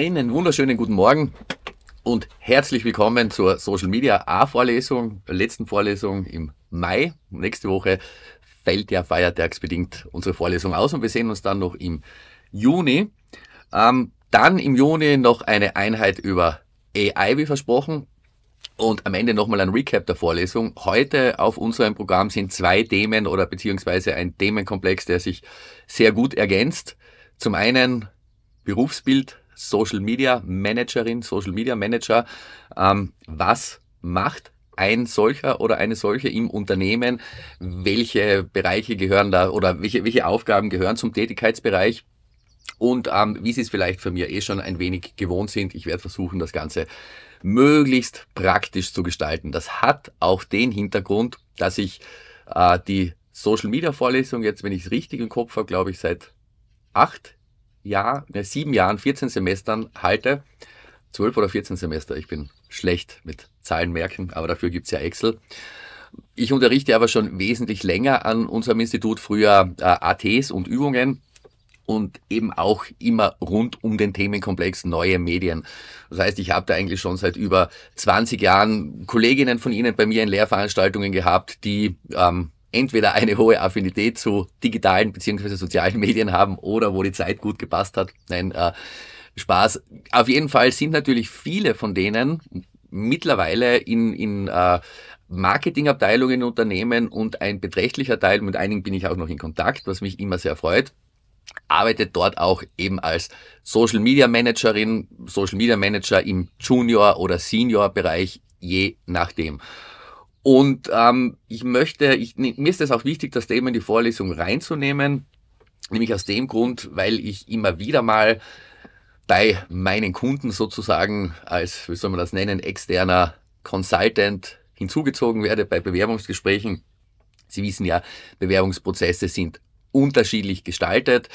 Einen wunderschönen guten Morgen und herzlich willkommen zur Social Media A-Vorlesung, letzten Vorlesung im Mai. Nächste Woche fällt ja feiertagsbedingt unsere Vorlesung aus und wir sehen uns dann noch im Juni. Ähm, dann im Juni noch eine Einheit über AI, wie versprochen. Und am Ende nochmal ein Recap der Vorlesung. Heute auf unserem Programm sind zwei Themen oder beziehungsweise ein Themenkomplex, der sich sehr gut ergänzt. Zum einen Berufsbild Social Media Managerin, Social Media Manager. Ähm, was macht ein solcher oder eine solche im Unternehmen? Welche Bereiche gehören da oder welche, welche Aufgaben gehören zum Tätigkeitsbereich? Und ähm, wie Sie es vielleicht von mir eh schon ein wenig gewohnt sind, ich werde versuchen, das Ganze möglichst praktisch zu gestalten. Das hat auch den Hintergrund, dass ich äh, die Social Media Vorlesung jetzt, wenn ich es richtig im Kopf habe, glaube ich, seit acht Jahr, ne, sieben Jahren, 14 Semestern halte. zwölf oder 14 Semester, ich bin schlecht mit Zahlen merken, aber dafür gibt es ja Excel. Ich unterrichte aber schon wesentlich länger an unserem Institut, früher äh, ATs und Übungen und eben auch immer rund um den Themenkomplex neue Medien. Das heißt, ich habe da eigentlich schon seit über 20 Jahren Kolleginnen von Ihnen bei mir in Lehrveranstaltungen gehabt, die ähm, entweder eine hohe Affinität zu digitalen bzw. sozialen Medien haben oder wo die Zeit gut gepasst hat. Nein, äh, Spaß. Auf jeden Fall sind natürlich viele von denen mittlerweile in, in äh, Marketingabteilungen Unternehmen und ein beträchtlicher Teil, mit einigen bin ich auch noch in Kontakt, was mich immer sehr freut, arbeitet dort auch eben als Social Media Managerin, Social Media Manager im Junior- oder Senior-Bereich, je nachdem. Und ähm, ich möchte, ich, mir ist es auch wichtig, das Thema in die Vorlesung reinzunehmen, nämlich aus dem Grund, weil ich immer wieder mal bei meinen Kunden sozusagen als, wie soll man das nennen, externer Consultant hinzugezogen werde bei Bewerbungsgesprächen. Sie wissen ja, Bewerbungsprozesse sind unterschiedlich gestaltet.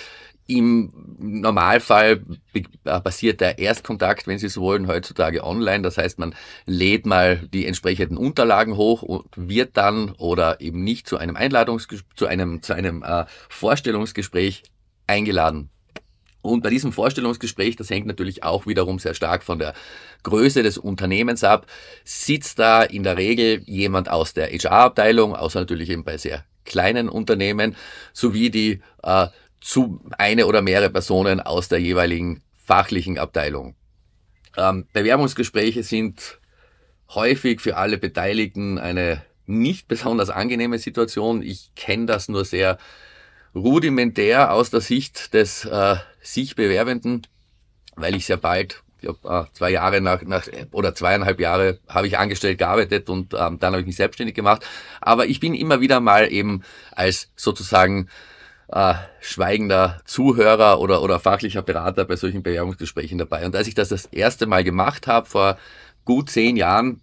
Im Normalfall äh, passiert der Erstkontakt, wenn Sie so wollen, heutzutage online. Das heißt, man lädt mal die entsprechenden Unterlagen hoch und wird dann oder eben nicht zu einem Einladungsgespräch, zu einem, zu einem äh, Vorstellungsgespräch eingeladen. Und bei diesem Vorstellungsgespräch, das hängt natürlich auch wiederum sehr stark von der Größe des Unternehmens ab, sitzt da in der Regel jemand aus der HR-Abteilung, außer natürlich eben bei sehr kleinen Unternehmen, sowie die äh, zu eine oder mehrere Personen aus der jeweiligen fachlichen Abteilung. Ähm, Bewerbungsgespräche sind häufig für alle Beteiligten eine nicht besonders angenehme Situation. Ich kenne das nur sehr rudimentär aus der Sicht des äh, sich Bewerbenden, weil ich sehr bald, ich glaube äh, zwei Jahre nach, nach oder zweieinhalb Jahre habe ich angestellt gearbeitet und ähm, dann habe ich mich selbstständig gemacht. Aber ich bin immer wieder mal eben als sozusagen äh, schweigender Zuhörer oder, oder fachlicher Berater bei solchen Bewerbungsgesprächen dabei. Und als ich das das erste Mal gemacht habe, vor gut zehn Jahren,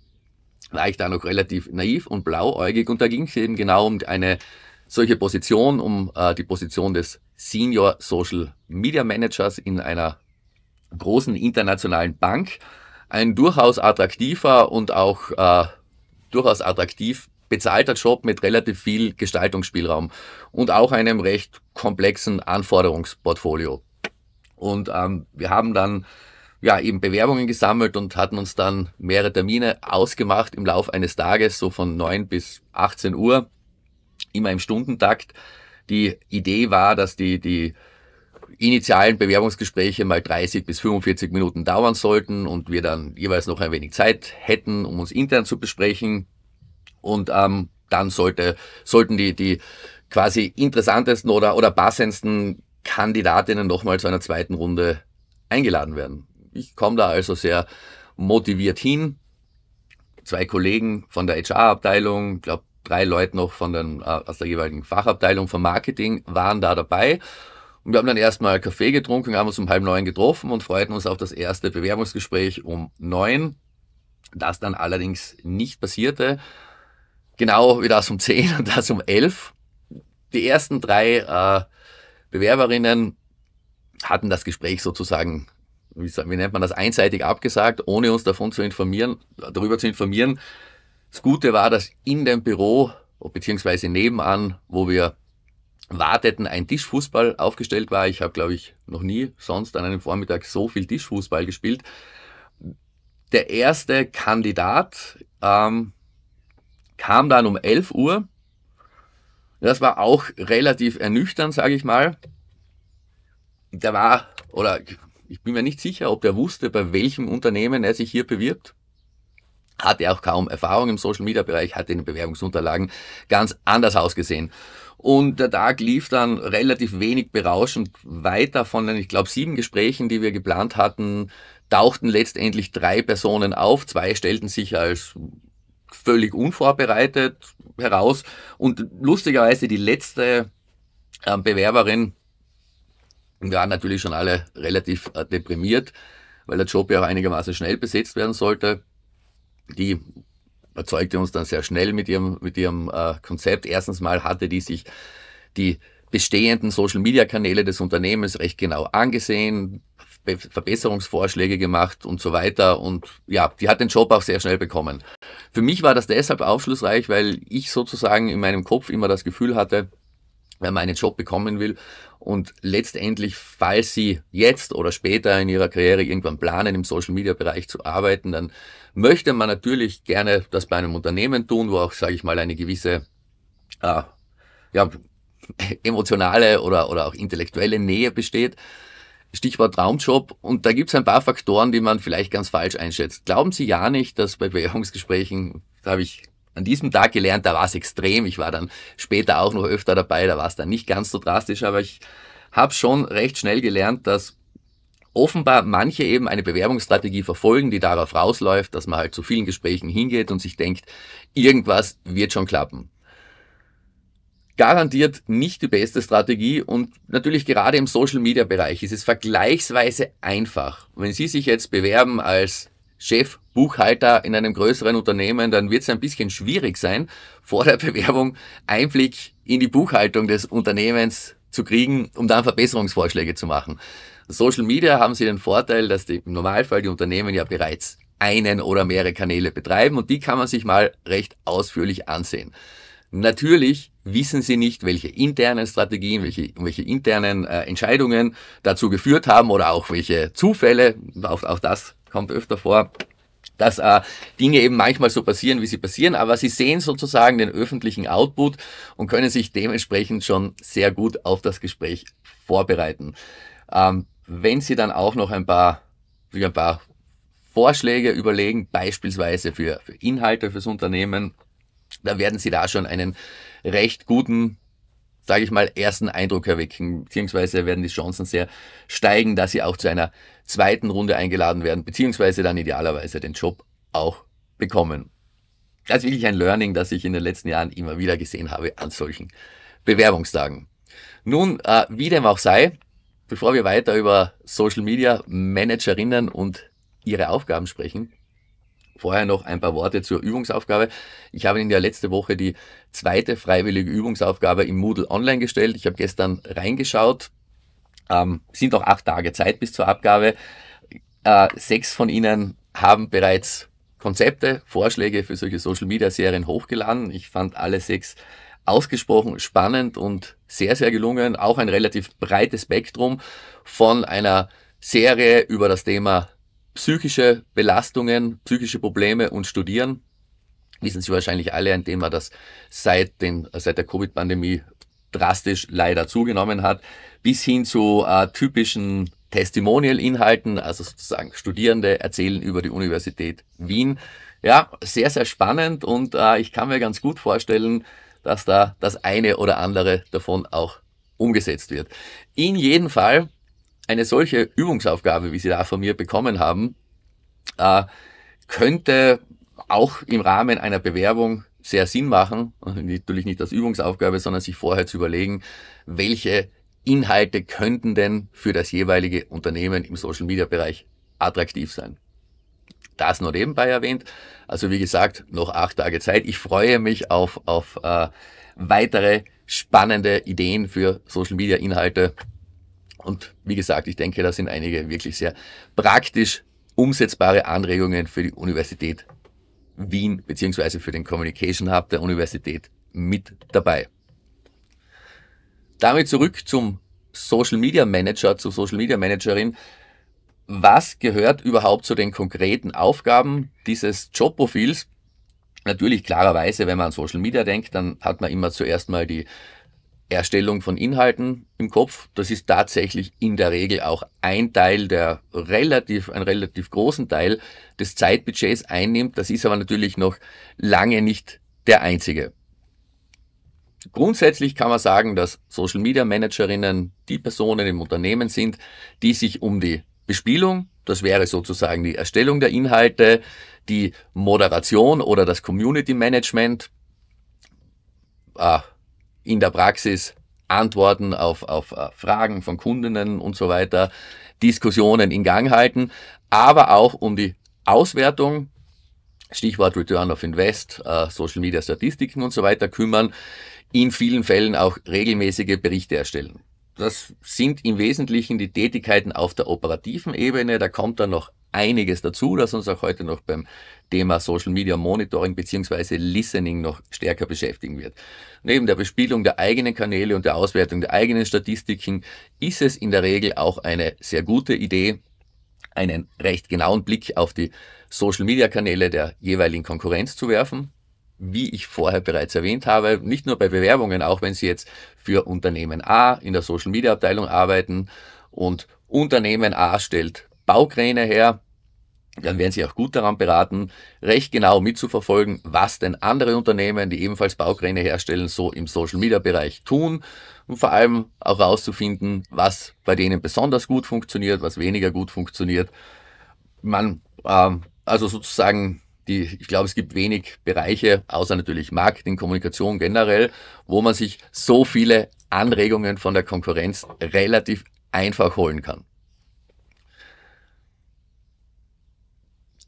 war ich da noch relativ naiv und blauäugig. Und da ging es eben genau um eine solche Position, um äh, die Position des Senior Social Media Managers in einer großen internationalen Bank. Ein durchaus attraktiver und auch äh, durchaus attraktiv bezahlter Job mit relativ viel Gestaltungsspielraum und auch einem recht komplexen Anforderungsportfolio. Und ähm, wir haben dann ja, eben Bewerbungen gesammelt und hatten uns dann mehrere Termine ausgemacht im Laufe eines Tages, so von 9 bis 18 Uhr, immer im Stundentakt. Die Idee war, dass die, die initialen Bewerbungsgespräche mal 30 bis 45 Minuten dauern sollten und wir dann jeweils noch ein wenig Zeit hätten, um uns intern zu besprechen. Und ähm, dann sollte, sollten die, die quasi interessantesten oder, oder passendsten Kandidatinnen nochmal zu einer zweiten Runde eingeladen werden. Ich komme da also sehr motiviert hin. Zwei Kollegen von der HR-Abteilung, ich glaube drei Leute noch von den, äh, aus der jeweiligen Fachabteilung vom Marketing waren da dabei. Und wir haben dann erstmal Kaffee getrunken, haben uns um halb neun getroffen und freuten uns auf das erste Bewerbungsgespräch um neun. Das dann allerdings nicht passierte genau wie das um 10 und das um 11. Die ersten drei äh, Bewerberinnen hatten das Gespräch sozusagen, wie, wie, nennt man das, einseitig abgesagt, ohne uns davon zu informieren, darüber zu informieren. Das Gute war, dass in dem Büro beziehungsweise nebenan, wo wir warteten, ein Tischfußball aufgestellt war. Ich habe, glaube ich, noch nie sonst an einem Vormittag so viel Tischfußball gespielt. Der erste Kandidat ähm, kam dann um 11 Uhr. Das war auch relativ ernüchternd, sage ich mal. Der war, oder ich bin mir nicht sicher, ob der wusste, bei welchem Unternehmen er sich hier bewirbt. Hatte auch kaum Erfahrung im Social Media Bereich, hatte in den Bewerbungsunterlagen ganz anders ausgesehen. Und der Tag lief dann relativ wenig berauschend weiter von den, ich glaube, sieben Gesprächen, die wir geplant hatten, tauchten letztendlich drei Personen auf. Zwei stellten sich als völlig unvorbereitet heraus. Und lustigerweise die letzte ähm, Bewerberin waren natürlich schon alle relativ äh, deprimiert, weil der Job ja auch einigermaßen schnell besetzt werden sollte. Die erzeugte uns dann sehr schnell mit ihrem, mit ihrem äh, Konzept. Erstens mal hatte die sich die bestehenden Social-Media-Kanäle des Unternehmens recht genau angesehen, Verbesserungsvorschläge gemacht und so weiter. Und ja, die hat den Job auch sehr schnell bekommen. Für mich war das deshalb aufschlussreich, weil ich sozusagen in meinem Kopf immer das Gefühl hatte, wenn man einen Job bekommen will und letztendlich, falls Sie jetzt oder später in Ihrer Karriere irgendwann planen, im Social-Media-Bereich zu arbeiten, dann möchte man natürlich gerne das bei einem Unternehmen tun, wo auch, sage ich mal, eine gewisse äh, ja, emotionale oder, oder auch intellektuelle Nähe besteht. Stichwort Traumjob. Und da gibt es ein paar Faktoren, die man vielleicht ganz falsch einschätzt. Glauben Sie ja nicht, dass bei Bewerbungsgesprächen, da habe ich an diesem Tag gelernt, da war es extrem. Ich war dann später auch noch öfter dabei, da war es dann nicht ganz so drastisch, aber ich habe schon recht schnell gelernt, dass offenbar manche eben eine Bewerbungsstrategie verfolgen, die darauf rausläuft, dass man halt zu vielen Gesprächen hingeht und sich denkt, irgendwas wird schon klappen garantiert nicht die beste Strategie und natürlich gerade im Social-Media-Bereich ist es vergleichsweise einfach. Wenn Sie sich jetzt bewerben als Chef, Buchhalter in einem größeren Unternehmen, dann wird es ein bisschen schwierig sein, vor der Bewerbung Einblick in die Buchhaltung des Unternehmens zu kriegen, um dann Verbesserungsvorschläge zu machen. Social Media haben Sie den Vorteil, dass die, im Normalfall die Unternehmen ja bereits einen oder mehrere Kanäle betreiben und die kann man sich mal recht ausführlich ansehen. Natürlich wissen sie nicht, welche internen Strategien, welche, welche internen äh, Entscheidungen dazu geführt haben oder auch welche Zufälle, auch, auch das kommt öfter vor, dass äh, Dinge eben manchmal so passieren, wie sie passieren, aber sie sehen sozusagen den öffentlichen Output und können sich dementsprechend schon sehr gut auf das Gespräch vorbereiten. Ähm, wenn sie dann auch noch ein paar, ein paar Vorschläge überlegen, beispielsweise für, für Inhalte fürs Unternehmen, da werden Sie da schon einen recht guten, sage ich mal, ersten Eindruck erwecken, beziehungsweise werden die Chancen sehr steigen, dass Sie auch zu einer zweiten Runde eingeladen werden, beziehungsweise dann idealerweise den Job auch bekommen. Das ist wirklich ein Learning, das ich in den letzten Jahren immer wieder gesehen habe an solchen Bewerbungstagen. Nun, äh, wie dem auch sei, bevor wir weiter über Social Media Managerinnen und ihre Aufgaben sprechen, Vorher noch ein paar Worte zur Übungsaufgabe. Ich habe Ihnen ja letzte Woche die zweite freiwillige Übungsaufgabe im Moodle online gestellt. Ich habe gestern reingeschaut. Ähm, sind noch acht Tage Zeit bis zur Abgabe. Äh, sechs von Ihnen haben bereits Konzepte, Vorschläge für solche Social-Media-Serien hochgeladen. Ich fand alle sechs ausgesprochen spannend und sehr, sehr gelungen. Auch ein relativ breites Spektrum von einer Serie über das Thema psychische Belastungen, psychische Probleme und Studieren. Wissen Sie wahrscheinlich alle ein Thema, das seit, den, seit der Covid-Pandemie drastisch leider zugenommen hat, bis hin zu äh, typischen Testimonial-Inhalten, also sozusagen Studierende erzählen über die Universität Wien. Ja, sehr, sehr spannend und äh, ich kann mir ganz gut vorstellen, dass da das eine oder andere davon auch umgesetzt wird. In jedem Fall eine solche Übungsaufgabe, wie Sie da von mir bekommen haben, äh, könnte auch im Rahmen einer Bewerbung sehr Sinn machen, natürlich nicht als Übungsaufgabe, sondern sich vorher zu überlegen, welche Inhalte könnten denn für das jeweilige Unternehmen im Social-Media-Bereich attraktiv sein. Das nur nebenbei erwähnt. Also wie gesagt, noch acht Tage Zeit. Ich freue mich auf, auf äh, weitere spannende Ideen für Social-Media-Inhalte und wie gesagt, ich denke, da sind einige wirklich sehr praktisch umsetzbare Anregungen für die Universität Wien beziehungsweise für den Communication Hub der Universität mit dabei. Damit zurück zum Social Media Manager, zur Social Media Managerin. Was gehört überhaupt zu den konkreten Aufgaben dieses Jobprofils? Natürlich klarerweise, wenn man an Social Media denkt, dann hat man immer zuerst mal die Erstellung von Inhalten im Kopf. Das ist tatsächlich in der Regel auch ein Teil, der relativ, einen relativ großen Teil des Zeitbudgets einnimmt. Das ist aber natürlich noch lange nicht der einzige. Grundsätzlich kann man sagen, dass Social Media Managerinnen die Personen im Unternehmen sind, die sich um die Bespielung, das wäre sozusagen die Erstellung der Inhalte, die Moderation oder das Community Management, äh, in der Praxis Antworten auf, auf äh, Fragen von Kundinnen und so weiter, Diskussionen in Gang halten, aber auch um die Auswertung, Stichwort Return of Invest, äh, Social Media Statistiken und so weiter kümmern, in vielen Fällen auch regelmäßige Berichte erstellen das sind im Wesentlichen die Tätigkeiten auf der operativen Ebene. Da kommt dann noch einiges dazu, das uns auch heute noch beim Thema Social Media Monitoring bzw. Listening noch stärker beschäftigen wird. Neben der Bespielung der eigenen Kanäle und der Auswertung der eigenen Statistiken ist es in der Regel auch eine sehr gute Idee, einen recht genauen Blick auf die Social Media Kanäle der jeweiligen Konkurrenz zu werfen wie ich vorher bereits erwähnt habe, nicht nur bei Bewerbungen, auch wenn Sie jetzt für Unternehmen A in der Social Media Abteilung arbeiten und Unternehmen A stellt Baukräne her, dann werden Sie auch gut daran beraten, recht genau mitzuverfolgen, was denn andere Unternehmen, die ebenfalls Baukräne herstellen, so im Social Media Bereich tun und vor allem auch herauszufinden, was bei denen besonders gut funktioniert, was weniger gut funktioniert. Man, äh, also sozusagen die, ich glaube, es gibt wenig Bereiche, außer natürlich Marketing, Kommunikation generell, wo man sich so viele Anregungen von der Konkurrenz relativ einfach holen kann.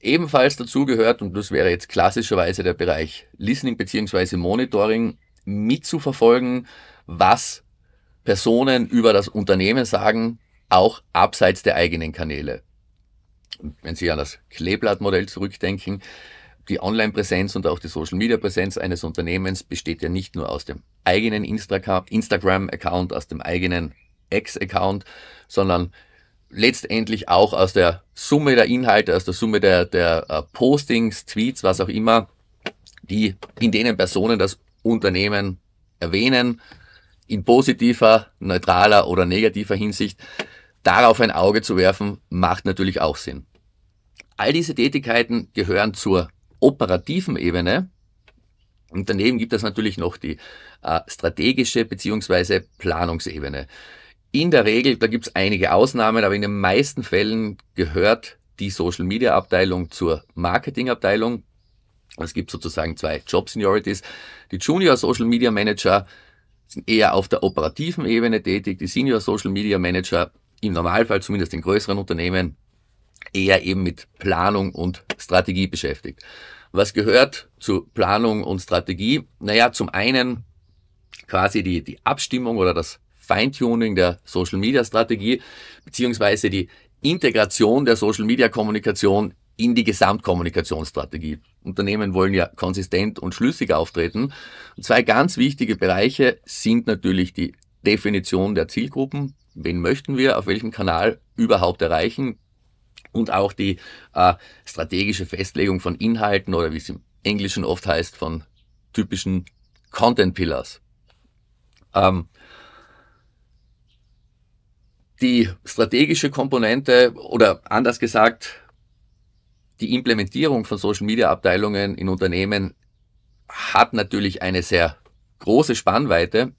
Ebenfalls dazu gehört, und das wäre jetzt klassischerweise der Bereich Listening bzw. Monitoring, mitzuverfolgen, was Personen über das Unternehmen sagen, auch abseits der eigenen Kanäle wenn Sie an das Kleeblattmodell zurückdenken, die Online-Präsenz und auch die Social-Media-Präsenz eines Unternehmens besteht ja nicht nur aus dem eigenen Instagram-Account, aus dem eigenen ex account sondern letztendlich auch aus der Summe der Inhalte, aus der Summe der, der äh, Postings, Tweets, was auch immer, die, in denen Personen das Unternehmen erwähnen, in positiver, neutraler oder negativer Hinsicht, darauf ein Auge zu werfen, macht natürlich auch Sinn. All diese Tätigkeiten gehören zur operativen Ebene. Und daneben gibt es natürlich noch die äh, strategische beziehungsweise Planungsebene. In der Regel, da gibt es einige Ausnahmen, aber in den meisten Fällen gehört die Social Media Abteilung zur Marketing Abteilung. Es gibt sozusagen zwei Job Seniorities. Die Junior Social Media Manager sind eher auf der operativen Ebene tätig, die Senior Social Media Manager im Normalfall, zumindest in größeren Unternehmen, eher eben mit Planung und Strategie beschäftigt. Was gehört zu Planung und Strategie? Naja, zum einen quasi die, die Abstimmung oder das Feintuning der Social Media Strategie, beziehungsweise die Integration der Social Media Kommunikation in die Gesamtkommunikationsstrategie. Unternehmen wollen ja konsistent und schlüssig auftreten. Und zwei ganz wichtige Bereiche sind natürlich die Definition der Zielgruppen. Wen möchten wir auf welchem Kanal überhaupt erreichen? und auch die äh, strategische Festlegung von Inhalten oder wie es im Englischen oft heißt, von typischen Content Pillars. Ähm, die strategische Komponente oder anders gesagt, die Implementierung von Social Media Abteilungen in Unternehmen hat natürlich eine sehr große Spannweite.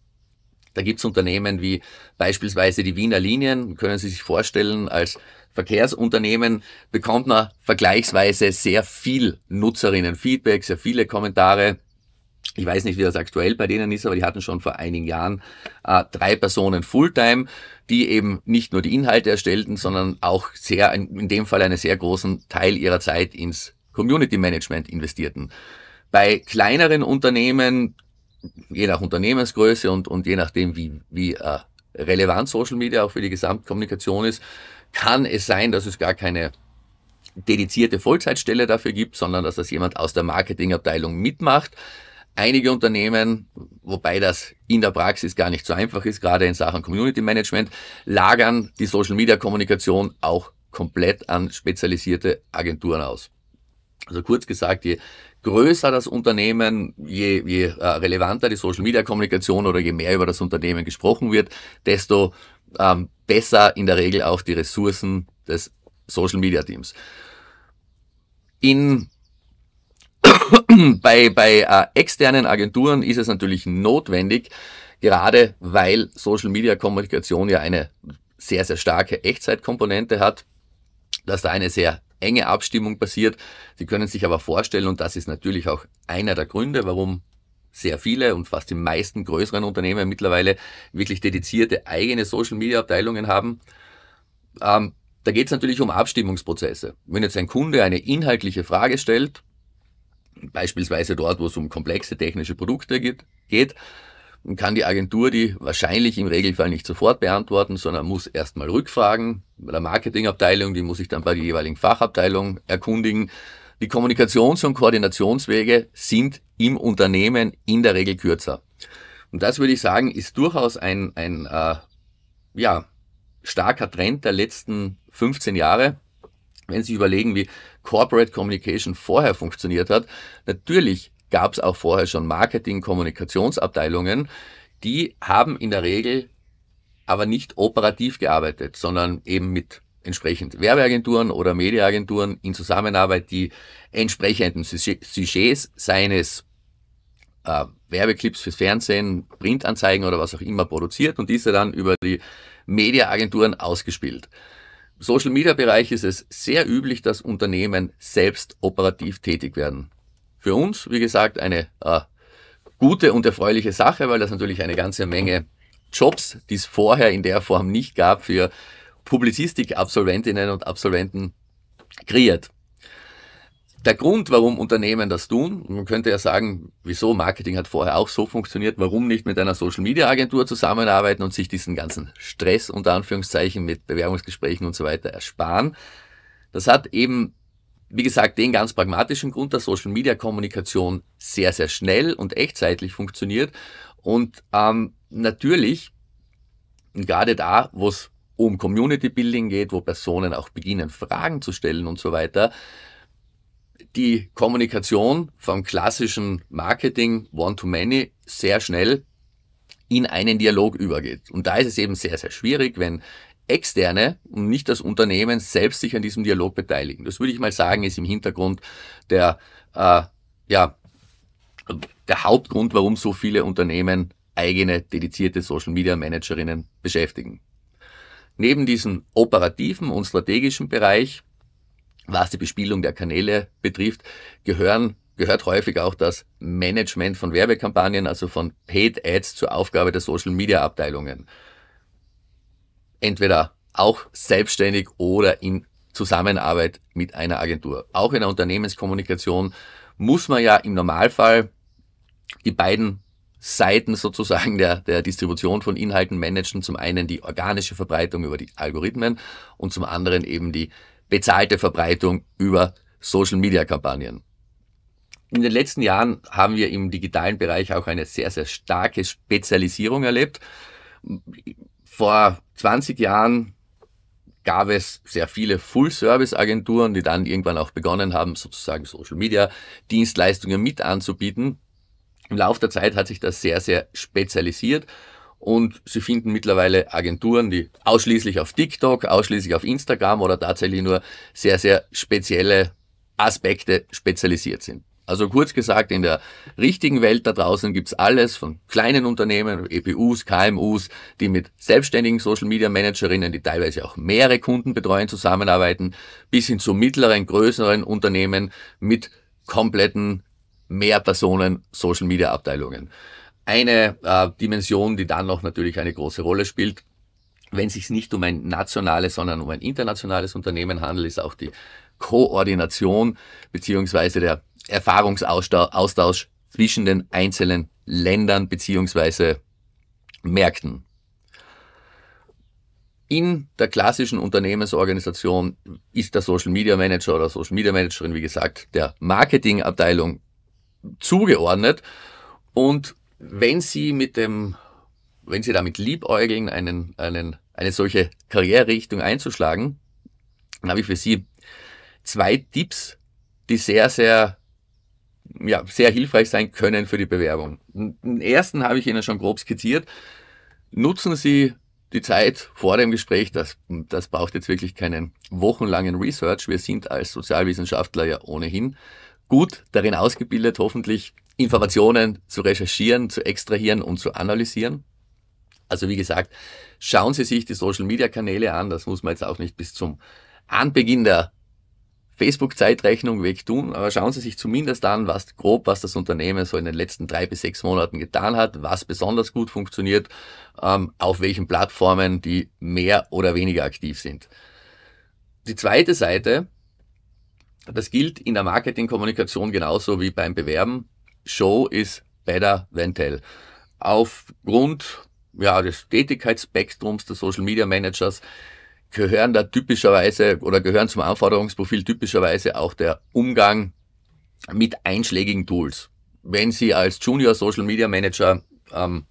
Da gibt es Unternehmen wie beispielsweise die Wiener Linien, können Sie sich vorstellen, als Verkehrsunternehmen bekommt man vergleichsweise sehr viel Nutzerinnen-Feedback, sehr viele Kommentare. Ich weiß nicht, wie das aktuell bei denen ist, aber die hatten schon vor einigen Jahren äh, drei Personen Fulltime, die eben nicht nur die Inhalte erstellten, sondern auch sehr, in dem Fall einen sehr großen Teil ihrer Zeit ins Community Management investierten. Bei kleineren Unternehmen, je nach Unternehmensgröße und, und je nachdem, wie, wie äh, relevant Social Media auch für die Gesamtkommunikation ist, kann es sein, dass es gar keine dedizierte Vollzeitstelle dafür gibt, sondern dass das jemand aus der Marketingabteilung mitmacht. Einige Unternehmen, wobei das in der Praxis gar nicht so einfach ist, gerade in Sachen Community Management, lagern die Social Media Kommunikation auch komplett an spezialisierte Agenturen aus. Also kurz gesagt, je größer das Unternehmen, je, je äh, relevanter die Social Media Kommunikation oder je mehr über das Unternehmen gesprochen wird, desto ähm, besser in der Regel auch die Ressourcen des Social Media Teams. In bei bei äh, externen Agenturen ist es natürlich notwendig, gerade weil Social Media Kommunikation ja eine sehr, sehr starke Echtzeitkomponente hat, dass da eine sehr enge Abstimmung passiert. Sie können sich aber vorstellen, und das ist natürlich auch einer der Gründe, warum sehr viele und fast die meisten größeren Unternehmen mittlerweile wirklich dedizierte eigene Social-Media-Abteilungen haben. Ähm, da geht es natürlich um Abstimmungsprozesse. Wenn jetzt ein Kunde eine inhaltliche Frage stellt, beispielsweise dort, wo es um komplexe technische Produkte geht, geht kann die Agentur die wahrscheinlich im Regelfall nicht sofort beantworten, sondern muss erstmal rückfragen. Bei der Marketingabteilung, die muss sich dann bei der jeweiligen Fachabteilung erkundigen. Die Kommunikations- und Koordinationswege sind im Unternehmen in der Regel kürzer. Und das würde ich sagen, ist durchaus ein, ein äh, ja, starker Trend der letzten 15 Jahre. Wenn Sie überlegen, wie Corporate Communication vorher funktioniert hat, natürlich gab es auch vorher schon Marketing, Kommunikationsabteilungen, die haben in der Regel aber nicht operativ gearbeitet, sondern eben mit entsprechend Werbeagenturen oder Mediaagenturen in Zusammenarbeit die entsprechenden Sujets seines äh, Werbeclips fürs Fernsehen, Printanzeigen oder was auch immer produziert und diese dann über die Mediaagenturen ausgespielt. Im Social Media Bereich ist es sehr üblich, dass Unternehmen selbst operativ tätig werden. Für uns, wie gesagt, eine äh, gute und erfreuliche Sache, weil das natürlich eine ganze Menge Jobs, die es vorher in der Form nicht gab, für Publizistik-Absolventinnen und Absolventen kreiert. Der Grund, warum Unternehmen das tun, man könnte ja sagen, wieso Marketing hat vorher auch so funktioniert, warum nicht mit einer Social Media Agentur zusammenarbeiten und sich diesen ganzen Stress unter Anführungszeichen mit Bewerbungsgesprächen und so weiter ersparen. Das hat eben, wie gesagt, den ganz pragmatischen Grund, dass Social Media Kommunikation sehr, sehr schnell und echtzeitlich funktioniert und ähm, natürlich, gerade da, wo es um Community Building geht, wo Personen auch beginnen, Fragen zu stellen und so weiter. Die Kommunikation vom klassischen Marketing One-to-Many sehr schnell in einen Dialog übergeht. Und da ist es eben sehr, sehr schwierig, wenn Externe und nicht das Unternehmen selbst sich an diesem Dialog beteiligen. Das würde ich mal sagen, ist im Hintergrund der, äh, ja, der Hauptgrund, warum so viele Unternehmen eigene dedizierte Social Media Managerinnen beschäftigen. Neben diesem operativen und strategischen Bereich, was die Bespielung der Kanäle betrifft, gehören gehört häufig auch das Management von Werbekampagnen, also von Paid Ads zur Aufgabe der Social Media Abteilungen. Entweder auch selbstständig oder in Zusammenarbeit mit einer Agentur. Auch in der Unternehmenskommunikation muss man ja im Normalfall die beiden Seiten sozusagen der, der Distribution von Inhalten managen. Zum einen die organische Verbreitung über die Algorithmen und zum anderen eben die bezahlte Verbreitung über Social-Media-Kampagnen. In den letzten Jahren haben wir im digitalen Bereich auch eine sehr, sehr starke Spezialisierung erlebt. Vor 20 Jahren gab es sehr viele Full-Service-Agenturen, die dann irgendwann auch begonnen haben, sozusagen Social-Media-Dienstleistungen mit anzubieten. Im Laufe der Zeit hat sich das sehr, sehr spezialisiert und Sie finden mittlerweile Agenturen, die ausschließlich auf TikTok, ausschließlich auf Instagram oder tatsächlich nur sehr, sehr spezielle Aspekte spezialisiert sind. Also kurz gesagt, in der richtigen Welt da draußen gibt es alles von kleinen Unternehmen, EPUs, KMUs, die mit selbstständigen Social-Media-Managerinnen, die teilweise auch mehrere Kunden betreuen, zusammenarbeiten, bis hin zu mittleren, größeren Unternehmen mit kompletten mehr Personen, Social Media Abteilungen. Eine äh, Dimension, die dann noch natürlich eine große Rolle spielt, wenn es sich nicht um ein nationales, sondern um ein internationales Unternehmen handelt, ist auch die Koordination bzw. der Erfahrungsaustausch zwischen den einzelnen Ländern bzw. Märkten. In der klassischen Unternehmensorganisation ist der Social Media Manager oder Social Media Managerin, wie gesagt, der Marketingabteilung zugeordnet. Und wenn Sie mit dem, wenn Sie damit liebäugeln, einen, einen, eine solche Karriererichtung einzuschlagen, dann habe ich für Sie zwei Tipps, die sehr, sehr, ja, sehr hilfreich sein können für die Bewerbung. Den ersten habe ich Ihnen schon grob skizziert. Nutzen Sie die Zeit vor dem Gespräch, das, das braucht jetzt wirklich keinen wochenlangen Research. Wir sind als Sozialwissenschaftler ja ohnehin gut darin ausgebildet, hoffentlich Informationen zu recherchieren, zu extrahieren und zu analysieren. Also wie gesagt, schauen Sie sich die Social-Media-Kanäle an. Das muss man jetzt auch nicht bis zum Anbeginn der Facebook-Zeitrechnung wegtun, aber schauen Sie sich zumindest an, was grob, was das Unternehmen so in den letzten drei bis sechs Monaten getan hat, was besonders gut funktioniert, ähm, auf welchen Plattformen die mehr oder weniger aktiv sind. Die zweite Seite das gilt in der Marketingkommunikation genauso wie beim Bewerben. Show is better than tell. Aufgrund ja, des Tätigkeitsspektrums des Social Media Managers gehören da typischerweise oder gehören zum Anforderungsprofil typischerweise auch der Umgang mit einschlägigen Tools. Wenn Sie als Junior Social Media Manager ähm,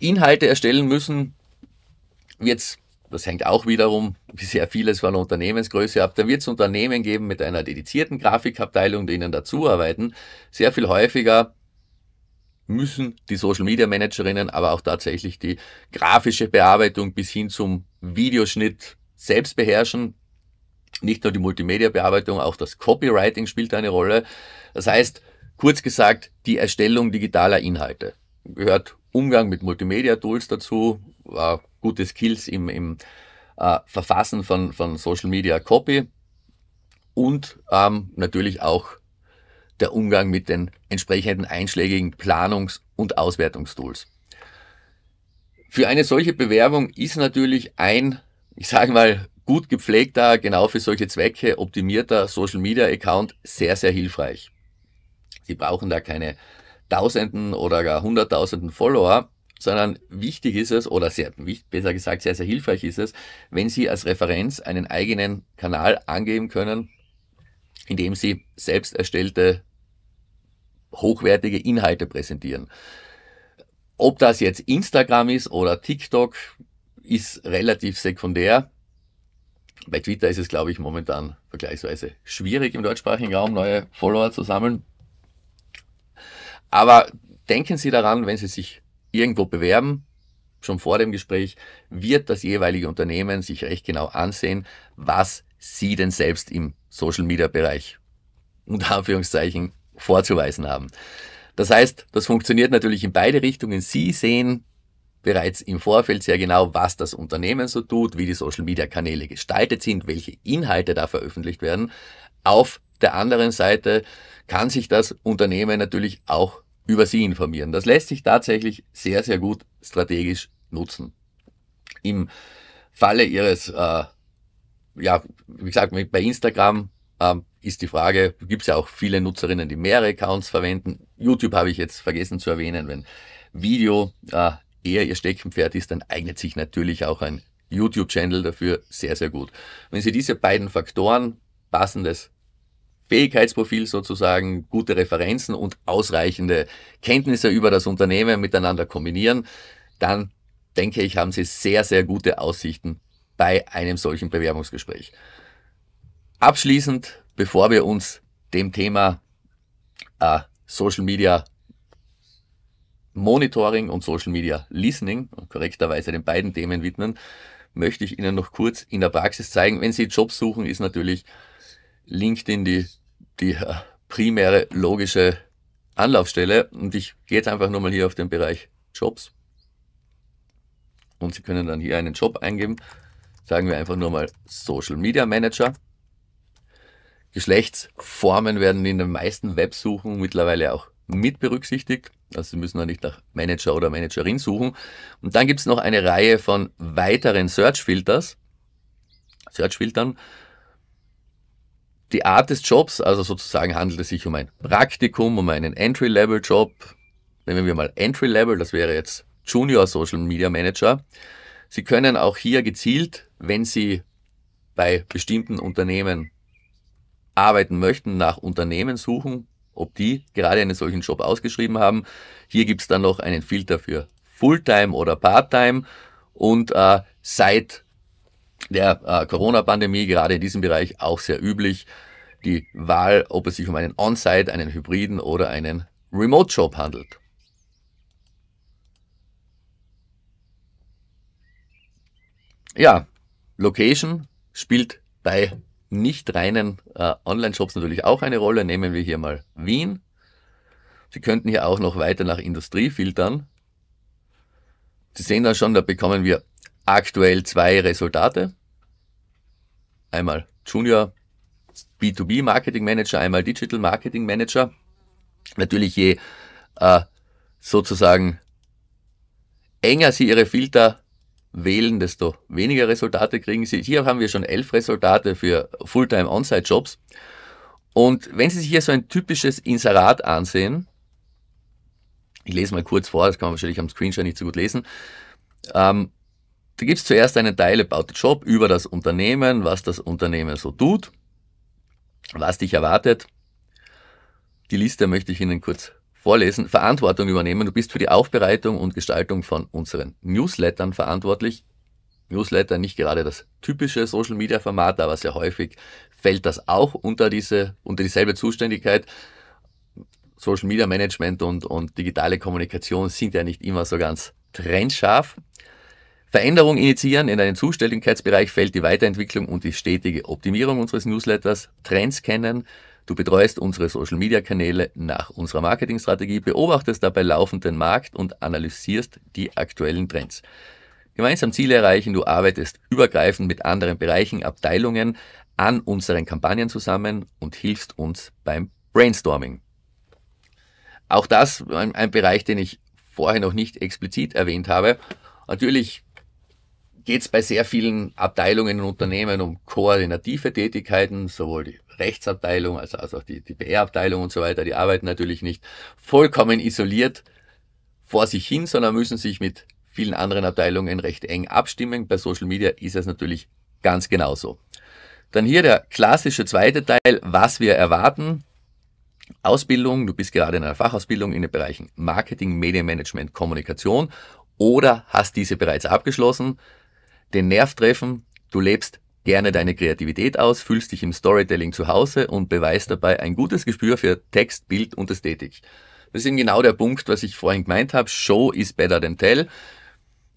Inhalte erstellen müssen, wird es das hängt auch wiederum, wie sehr vieles von Unternehmensgröße ab. Da wird es Unternehmen geben mit einer dedizierten Grafikabteilung, die ihnen dazu arbeiten. Sehr viel häufiger müssen die Social Media Managerinnen, aber auch tatsächlich die grafische Bearbeitung bis hin zum Videoschnitt selbst beherrschen. Nicht nur die Multimedia-Bearbeitung, auch das Copywriting spielt eine Rolle. Das heißt, kurz gesagt, die Erstellung digitaler Inhalte. Gehört Umgang mit Multimedia-Tools dazu, war gute Skills im, im äh, Verfassen von, von Social Media Copy und ähm, natürlich auch der Umgang mit den entsprechenden einschlägigen Planungs- und Auswertungstools. Für eine solche Bewerbung ist natürlich ein, ich sage mal, gut gepflegter, genau für solche Zwecke optimierter Social Media Account sehr, sehr hilfreich. Sie brauchen da keine Tausenden oder gar Hunderttausenden Follower, sondern wichtig ist es, oder sehr, besser gesagt, sehr, sehr hilfreich ist es, wenn Sie als Referenz einen eigenen Kanal angeben können, indem Sie selbst erstellte hochwertige Inhalte präsentieren. Ob das jetzt Instagram ist oder TikTok, ist relativ sekundär. Bei Twitter ist es, glaube ich, momentan vergleichsweise schwierig im deutschsprachigen Raum neue Follower zu sammeln. Aber denken Sie daran, wenn Sie sich irgendwo bewerben, schon vor dem Gespräch, wird das jeweilige Unternehmen sich recht genau ansehen, was sie denn selbst im Social Media Bereich unter Anführungszeichen vorzuweisen haben. Das heißt, das funktioniert natürlich in beide Richtungen. Sie sehen bereits im Vorfeld sehr genau, was das Unternehmen so tut, wie die Social Media Kanäle gestaltet sind, welche Inhalte da veröffentlicht werden. Auf der anderen Seite kann sich das Unternehmen natürlich auch über sie informieren. Das lässt sich tatsächlich sehr, sehr gut strategisch nutzen. Im Falle Ihres, äh, ja, wie gesagt, bei Instagram ähm, ist die Frage, gibt es ja auch viele Nutzerinnen, die mehrere Accounts verwenden. YouTube habe ich jetzt vergessen zu erwähnen, wenn Video äh, eher Ihr Steckenpferd ist, dann eignet sich natürlich auch ein YouTube-Channel dafür sehr, sehr gut. Wenn Sie diese beiden Faktoren, passendes Fähigkeitsprofil sozusagen gute Referenzen und ausreichende Kenntnisse über das Unternehmen miteinander kombinieren, dann denke ich, haben Sie sehr, sehr gute Aussichten bei einem solchen Bewerbungsgespräch. Abschließend, bevor wir uns dem Thema äh, Social Media Monitoring und Social Media Listening, korrekterweise den beiden Themen widmen, möchte ich Ihnen noch kurz in der Praxis zeigen. Wenn Sie Jobs suchen, ist natürlich LinkedIn die die äh, primäre logische Anlaufstelle. Und ich gehe jetzt einfach nur mal hier auf den Bereich Jobs. Und Sie können dann hier einen Job eingeben. Sagen wir einfach nur mal Social Media Manager. Geschlechtsformen werden in den meisten Websuchen mittlerweile auch mit berücksichtigt. Also Sie müssen da nicht nach Manager oder Managerin suchen. Und dann gibt es noch eine Reihe von weiteren Search-Filters. search die Art des Jobs, also sozusagen handelt es sich um ein Praktikum, um einen Entry-Level-Job. Nehmen wir mal Entry-Level, das wäre jetzt Junior Social Media Manager. Sie können auch hier gezielt, wenn Sie bei bestimmten Unternehmen arbeiten möchten, nach Unternehmen suchen, ob die gerade einen solchen Job ausgeschrieben haben. Hier gibt es dann noch einen Filter für Fulltime oder Parttime und äh, seit der äh, Corona-Pandemie gerade in diesem Bereich auch sehr üblich. Die Wahl, ob es sich um einen On-Site, einen Hybriden oder einen Remote-Job handelt. Ja, Location spielt bei nicht reinen äh, Online-Shops natürlich auch eine Rolle. Nehmen wir hier mal Wien. Sie könnten hier auch noch weiter nach Industrie filtern. Sie sehen da schon, da bekommen wir aktuell zwei Resultate. Einmal Junior B2B Marketing Manager, einmal Digital Marketing Manager. Natürlich je äh, sozusagen enger Sie Ihre Filter wählen, desto weniger Resultate kriegen Sie. Hier haben wir schon elf Resultate für Fulltime Onsite Jobs. Und wenn Sie sich hier so ein typisches Inserat ansehen, ich lese mal kurz vor, das kann man wahrscheinlich am Screenshot nicht so gut lesen. Ähm, da gibt es zuerst einen Teil About the Job über das Unternehmen, was das Unternehmen so tut, was dich erwartet. Die Liste möchte ich Ihnen kurz vorlesen. Verantwortung übernehmen. Du bist für die Aufbereitung und Gestaltung von unseren Newslettern verantwortlich. Newsletter nicht gerade das typische Social Media Format, aber sehr häufig fällt das auch unter diese, unter dieselbe Zuständigkeit. Social Media Management und, und digitale Kommunikation sind ja nicht immer so ganz trennscharf. Veränderung initiieren in einem Zuständigkeitsbereich fällt die Weiterentwicklung und die stetige Optimierung unseres Newsletters, Trends kennen, Du betreust unsere Social-Media-Kanäle nach unserer Marketingstrategie, beobachtest dabei laufenden Markt und analysierst die aktuellen Trends. Gemeinsam Ziele erreichen, du arbeitest übergreifend mit anderen Bereichen, Abteilungen an unseren Kampagnen zusammen und hilfst uns beim Brainstorming. Auch das ein, ein Bereich, den ich vorher noch nicht explizit erwähnt habe. Natürlich geht es bei sehr vielen Abteilungen und Unternehmen um koordinative Tätigkeiten, sowohl die Rechtsabteilung als, als auch die, die PR-Abteilung und so weiter. Die arbeiten natürlich nicht vollkommen isoliert vor sich hin, sondern müssen sich mit vielen anderen Abteilungen recht eng abstimmen. Bei Social Media ist es natürlich ganz genauso. Dann hier der klassische zweite Teil, was wir erwarten. Ausbildung, du bist gerade in einer Fachausbildung in den Bereichen Marketing, Medienmanagement, Kommunikation oder hast diese bereits abgeschlossen den Nerv treffen, du lebst gerne deine Kreativität aus, fühlst dich im Storytelling zu Hause und beweist dabei ein gutes Gespür für Text, Bild und Ästhetik. Das ist eben genau der Punkt, was ich vorhin gemeint habe. Show is better than tell.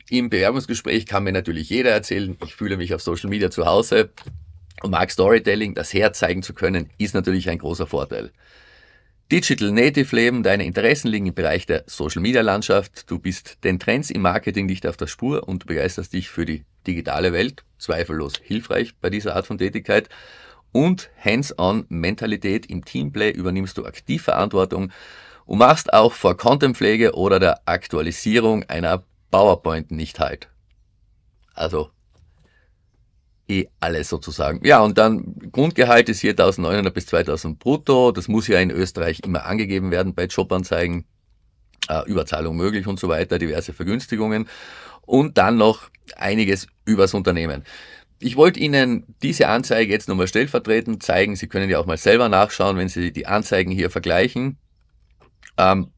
Im Bewerbungsgespräch kann mir natürlich jeder erzählen, ich fühle mich auf Social Media zu Hause und mag Storytelling, das Herz zeigen zu können, ist natürlich ein großer Vorteil. Digital Native leben, deine Interessen liegen im Bereich der Social Media Landschaft, du bist den Trends im Marketing nicht auf der Spur und du begeisterst dich für die digitale Welt, zweifellos hilfreich bei dieser Art von Tätigkeit. Und Hands-on-Mentalität im Teamplay übernimmst du aktiv Verantwortung und machst auch vor Contentpflege oder der Aktualisierung einer PowerPoint nicht halt. Also eh alles sozusagen. Ja, und dann Grundgehalt ist hier 1900 bis 2000 brutto. Das muss ja in Österreich immer angegeben werden bei Jobanzeigen. Äh, Überzahlung möglich und so weiter, diverse Vergünstigungen. Und dann noch einiges übers Unternehmen. Ich wollte Ihnen diese Anzeige jetzt nochmal stellvertretend zeigen. Sie können ja auch mal selber nachschauen, wenn Sie die Anzeigen hier vergleichen. Ähm,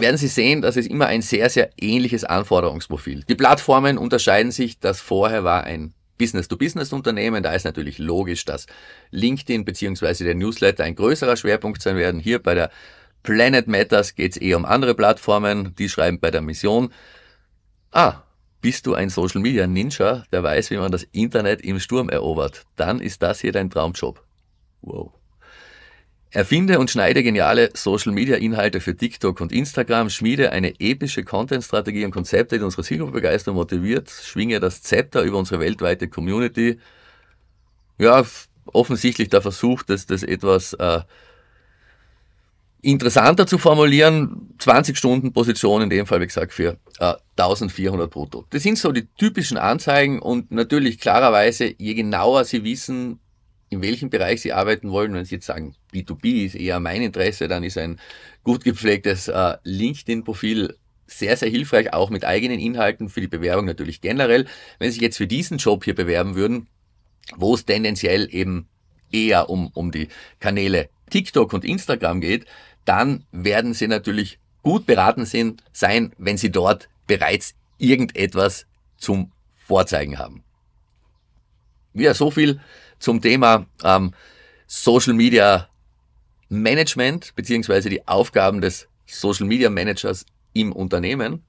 werden Sie sehen, dass es immer ein sehr, sehr ähnliches Anforderungsprofil. Die Plattformen unterscheiden sich, das vorher war ein Business-to-Business-Unternehmen. Da ist natürlich logisch, dass LinkedIn bzw. der Newsletter ein größerer Schwerpunkt sein werden. Hier bei der Planet Matters geht es eher um andere Plattformen. Die schreiben bei der Mission. Ah, bist du ein Social Media Ninja, der weiß, wie man das Internet im Sturm erobert? Dann ist das hier dein Traumjob. Wow. Erfinde und schneide geniale Social-Media-Inhalte für TikTok und Instagram, schmiede eine epische Content-Strategie und Konzepte, die unsere Zielgruppe begeistert und motiviert, schwinge das Zepter über unsere weltweite Community. Ja, offensichtlich der Versuch, das, das etwas äh, interessanter zu formulieren. 20 Stunden Position, in dem Fall, wie gesagt, für äh, 1400 brutto. Das sind so die typischen Anzeigen und natürlich klarerweise, je genauer Sie wissen, in welchem Bereich Sie arbeiten wollen. Wenn Sie jetzt sagen, B2B ist eher mein Interesse, dann ist ein gut gepflegtes äh, LinkedIn-Profil sehr, sehr hilfreich, auch mit eigenen Inhalten für die Bewerbung natürlich generell. Wenn Sie sich jetzt für diesen Job hier bewerben würden, wo es tendenziell eben eher um, um die Kanäle TikTok und Instagram geht, dann werden Sie natürlich gut beraten sind, sein, wenn Sie dort bereits irgendetwas zum Vorzeigen haben. Ja, so viel zum Thema ähm, Social Media Management beziehungsweise die Aufgaben des Social Media Managers im Unternehmen.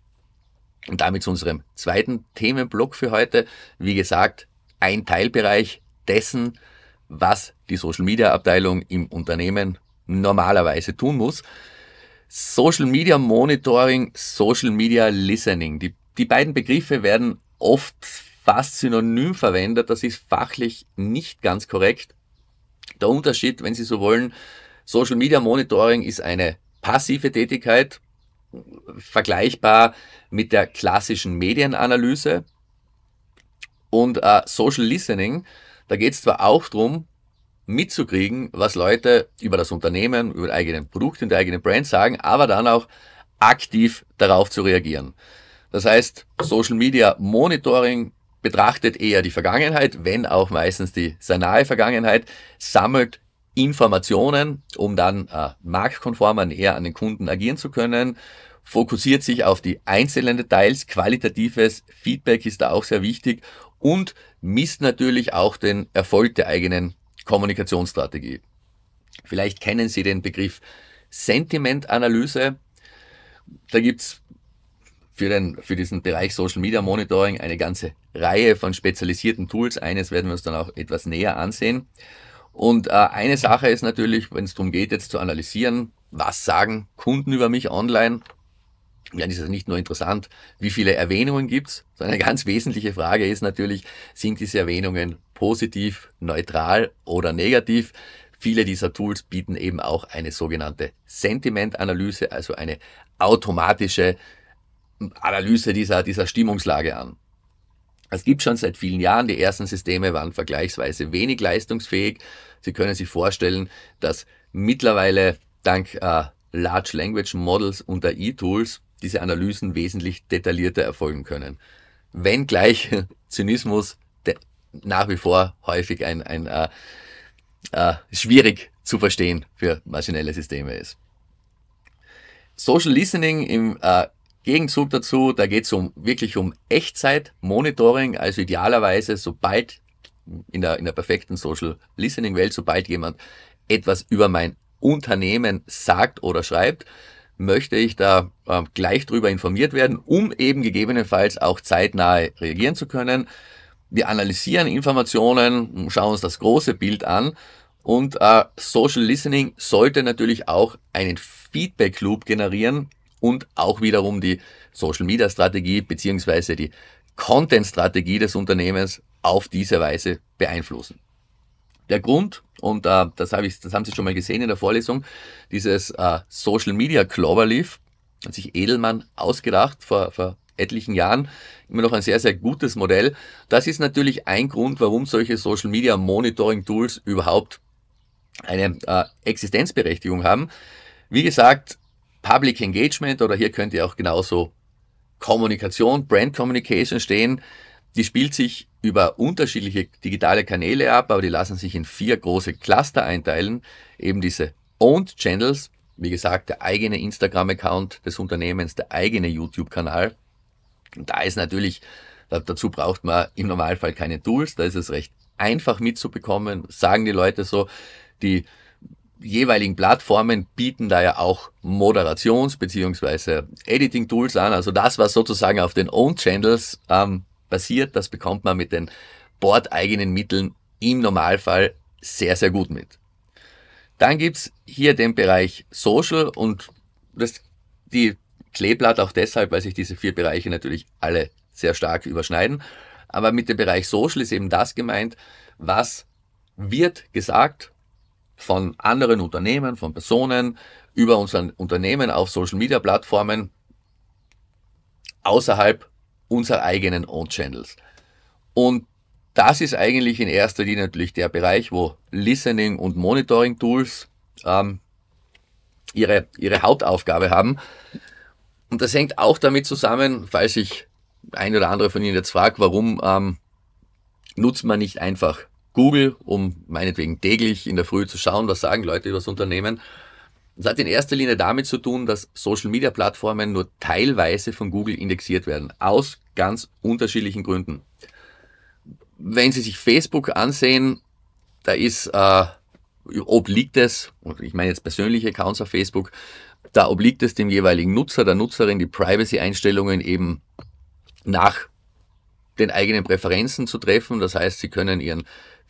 Und damit zu unserem zweiten Themenblock für heute. Wie gesagt, ein Teilbereich dessen, was die Social Media Abteilung im Unternehmen normalerweise tun muss. Social Media Monitoring, Social Media Listening. Die, die beiden Begriffe werden oft fast synonym verwendet. Das ist fachlich nicht ganz korrekt. Der Unterschied, wenn Sie so wollen, Social Media Monitoring ist eine passive Tätigkeit, vergleichbar mit der klassischen Medienanalyse. Und äh, Social Listening, da geht es zwar auch darum, mitzukriegen, was Leute über das Unternehmen, über die eigenen Produkte und die eigene Brand sagen, aber dann auch aktiv darauf zu reagieren. Das heißt, Social Media Monitoring betrachtet eher die Vergangenheit, wenn auch meistens die sehr nahe Vergangenheit, sammelt Informationen, um dann äh, marktkonform näher an den Kunden agieren zu können, fokussiert sich auf die einzelnen Details, qualitatives Feedback ist da auch sehr wichtig und misst natürlich auch den Erfolg der eigenen Kommunikationsstrategie. Vielleicht kennen Sie den Begriff Sentimentanalyse. Da gibt es für, den, für diesen Bereich Social Media Monitoring eine ganze Reihe von spezialisierten Tools. Eines werden wir uns dann auch etwas näher ansehen. Und äh, eine Sache ist natürlich, wenn es darum geht, jetzt zu analysieren, was sagen Kunden über mich online, dann ist es nicht nur interessant, wie viele Erwähnungen gibt es, sondern eine ganz wesentliche Frage ist natürlich, sind diese Erwähnungen positiv, neutral oder negativ? Viele dieser Tools bieten eben auch eine sogenannte Sentiment-Analyse, also eine automatische Analyse dieser, dieser Stimmungslage an. Es gibt schon seit vielen Jahren, die ersten Systeme waren vergleichsweise wenig leistungsfähig. Sie können sich vorstellen, dass mittlerweile dank äh, Large Language Models und e tools diese Analysen wesentlich detaillierter erfolgen können. Wenngleich Zynismus nach wie vor häufig ein, ein äh, äh, schwierig zu verstehen für maschinelle Systeme ist. Social Listening im äh, Gegenzug dazu, da geht es um, wirklich um Echtzeit-Monitoring, also idealerweise, sobald in der, in der perfekten Social Listening Welt, sobald jemand etwas über mein Unternehmen sagt oder schreibt, möchte ich da äh, gleich drüber informiert werden, um eben gegebenenfalls auch zeitnahe reagieren zu können. Wir analysieren Informationen, schauen uns das große Bild an und äh, Social Listening sollte natürlich auch einen Feedback Loop generieren, und auch wiederum die Social-Media-Strategie beziehungsweise die Content-Strategie des Unternehmens auf diese Weise beeinflussen. Der Grund, und äh, das, hab ich, das haben Sie schon mal gesehen in der Vorlesung, dieses äh, Social Media Cloverleaf hat sich Edelmann ausgedacht vor, vor etlichen Jahren. Immer noch ein sehr, sehr gutes Modell. Das ist natürlich ein Grund, warum solche Social Media Monitoring Tools überhaupt eine äh, Existenzberechtigung haben. Wie gesagt, Public Engagement oder hier könnt ihr auch genauso Kommunikation, Brand Communication stehen. Die spielt sich über unterschiedliche digitale Kanäle ab, aber die lassen sich in vier große Cluster einteilen. Eben diese Owned Channels, wie gesagt, der eigene Instagram-Account des Unternehmens, der eigene YouTube-Kanal. da ist natürlich, dazu braucht man im Normalfall keine Tools, da ist es recht einfach mitzubekommen, sagen die Leute so, die jeweiligen Plattformen bieten da ja auch Moderations- bzw. Editing-Tools an. Also das, was sozusagen auf den Own-Channels ähm, basiert, das bekommt man mit den bordeigenen Mitteln im Normalfall sehr, sehr gut mit. Dann gibt's hier den Bereich Social und das, die Kleeblatt auch deshalb, weil sich diese vier Bereiche natürlich alle sehr stark überschneiden. Aber mit dem Bereich Social ist eben das gemeint, was wird gesagt von anderen Unternehmen, von Personen über unseren Unternehmen auf Social Media Plattformen außerhalb unserer eigenen Own Channels. Und das ist eigentlich in erster Linie natürlich der Bereich, wo Listening und Monitoring Tools ähm, ihre, ihre Hauptaufgabe haben. Und das hängt auch damit zusammen, falls ich ein oder andere von Ihnen jetzt fragt, warum ähm, nutzt man nicht einfach Google, um meinetwegen täglich in der Früh zu schauen, was sagen Leute über das Unternehmen. Das hat in erster Linie damit zu tun, dass Social-Media-Plattformen nur teilweise von Google indexiert werden, aus ganz unterschiedlichen Gründen. Wenn Sie sich Facebook ansehen, da ist, äh, obliegt es, und ich meine jetzt persönliche Accounts auf Facebook, da obliegt es dem jeweiligen Nutzer, der Nutzerin, die Privacy-Einstellungen eben nach den eigenen Präferenzen zu treffen. Das heißt, Sie können Ihren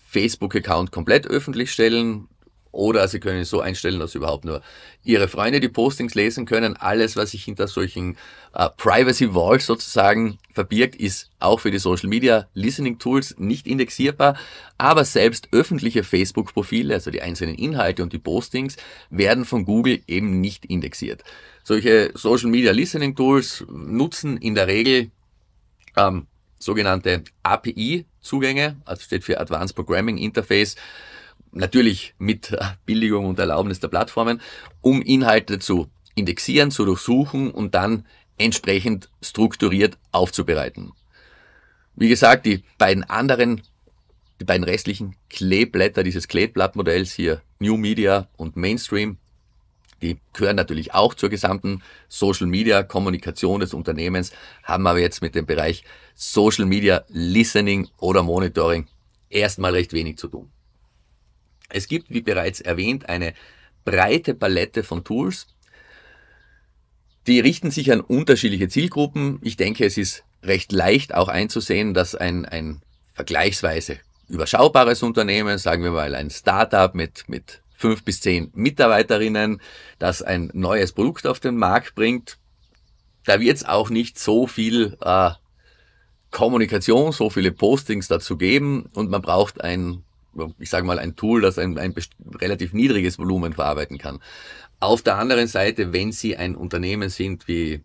Facebook-Account komplett öffentlich stellen. Oder Sie können es so einstellen, dass überhaupt nur Ihre Freunde die Postings lesen können. Alles, was sich hinter solchen äh, Privacy Walls sozusagen verbirgt, ist auch für die Social Media Listening Tools nicht indexierbar. Aber selbst öffentliche Facebook-Profile, also die einzelnen Inhalte und die Postings, werden von Google eben nicht indexiert. Solche Social Media Listening Tools nutzen in der Regel ähm, sogenannte API-Zugänge, also steht für Advanced Programming Interface, natürlich mit Billigung und Erlaubnis der Plattformen, um Inhalte zu indexieren, zu durchsuchen und dann entsprechend strukturiert aufzubereiten. Wie gesagt, die beiden anderen, die beiden restlichen Kleeblätter dieses Kleeblattmodells hier, New Media und Mainstream, die gehören natürlich auch zur gesamten Social Media Kommunikation des Unternehmens, haben aber jetzt mit dem Bereich Social Media Listening oder Monitoring erstmal recht wenig zu tun. Es gibt, wie bereits erwähnt, eine breite Palette von Tools. Die richten sich an unterschiedliche Zielgruppen. Ich denke, es ist recht leicht auch einzusehen, dass ein, ein vergleichsweise überschaubares Unternehmen, sagen wir mal ein Startup mit, mit fünf bis zehn Mitarbeiterinnen, das ein neues Produkt auf den Markt bringt. Da wird es auch nicht so viel äh, Kommunikation, so viele Postings dazu geben und man braucht ein, ich sage mal, ein Tool, das ein, ein relativ niedriges Volumen verarbeiten kann. Auf der anderen Seite, wenn Sie ein Unternehmen sind wie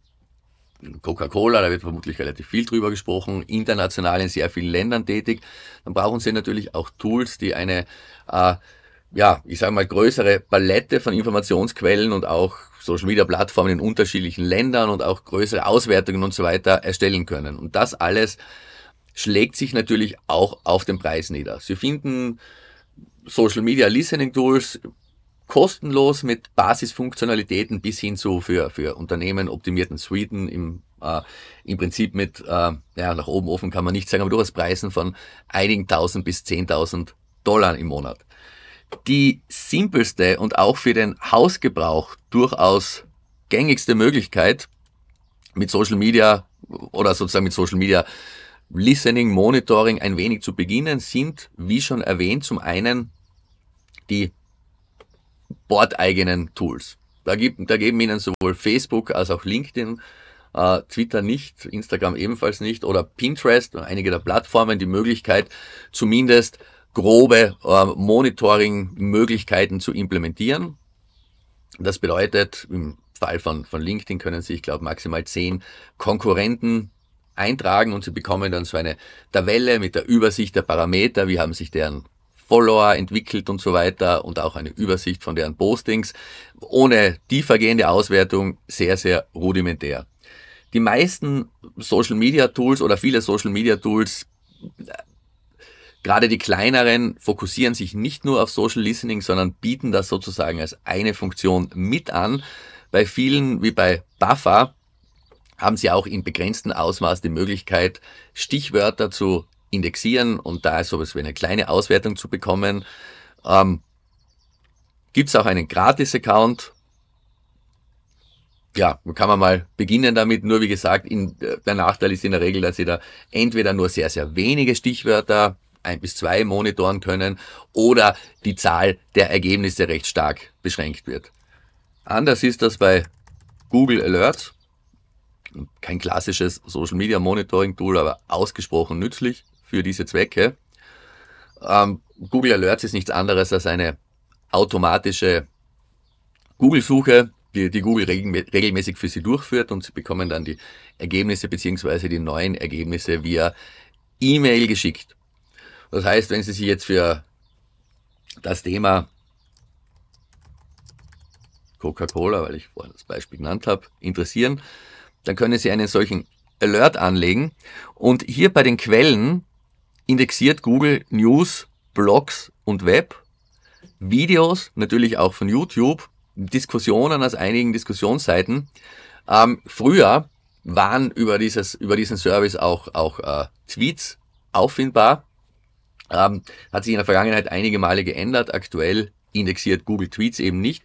Coca-Cola, da wird vermutlich relativ viel drüber gesprochen, international in sehr vielen Ländern tätig, dann brauchen Sie natürlich auch Tools, die eine äh, ja, ich sage mal, größere Palette von Informationsquellen und auch Social Media Plattformen in unterschiedlichen Ländern und auch größere Auswertungen und so weiter erstellen können. Und das alles schlägt sich natürlich auch auf den Preis nieder. Sie finden Social Media Listening Tools kostenlos mit Basisfunktionalitäten bis hin zu für, für Unternehmen optimierten Suiten im, äh, im Prinzip mit, äh, ja, nach oben offen kann man nicht sagen, aber durchaus Preisen von einigen tausend bis zehntausend Dollar im Monat. Die simpelste und auch für den Hausgebrauch durchaus gängigste Möglichkeit mit Social Media oder sozusagen mit Social Media Listening, Monitoring ein wenig zu beginnen, sind, wie schon erwähnt, zum einen die bordeigenen Tools. Da, gibt, da geben Ihnen sowohl Facebook als auch LinkedIn, äh, Twitter nicht, Instagram ebenfalls nicht oder Pinterest und einige der Plattformen die Möglichkeit, zumindest grobe äh, Monitoring-Möglichkeiten zu implementieren. Das bedeutet, im Fall von, von LinkedIn können Sie, ich glaube, maximal zehn Konkurrenten eintragen und Sie bekommen dann so eine Tabelle mit der Übersicht der Parameter, wie haben sich deren Follower entwickelt und so weiter und auch eine Übersicht von deren Postings. Ohne tiefergehende Auswertung sehr, sehr rudimentär. Die meisten Social Media Tools oder viele Social Media Tools Gerade die kleineren fokussieren sich nicht nur auf Social Listening, sondern bieten das sozusagen als eine Funktion mit an. Bei vielen, wie bei Buffer, haben sie auch in begrenztem Ausmaß die Möglichkeit, Stichwörter zu indexieren und da sowas wie eine kleine Auswertung zu bekommen. Ähm, Gibt es auch einen Gratis-Account? Ja, kann man mal beginnen damit. Nur wie gesagt, in, äh, der Nachteil ist in der Regel, dass sie da entweder nur sehr, sehr wenige Stichwörter ein bis zwei monitoren können oder die Zahl der Ergebnisse recht stark beschränkt wird. Anders ist das bei Google Alerts. Kein klassisches Social Media Monitoring Tool, aber ausgesprochen nützlich für diese Zwecke. Ähm, Google Alerts ist nichts anderes als eine automatische Google-Suche, die, die, Google regelmäßig für Sie durchführt und Sie bekommen dann die Ergebnisse beziehungsweise die neuen Ergebnisse via E-Mail geschickt. Das heißt, wenn Sie sich jetzt für das Thema Coca-Cola, weil ich vorhin das Beispiel genannt habe, interessieren, dann können Sie einen solchen Alert anlegen. Und hier bei den Quellen indexiert Google News, Blogs und Web, Videos, natürlich auch von YouTube, Diskussionen aus einigen Diskussionsseiten. Ähm, früher waren über, dieses, über diesen Service auch, auch äh, Tweets auffindbar. Ähm, hat sich in der Vergangenheit einige Male geändert. Aktuell indexiert Google Tweets eben nicht.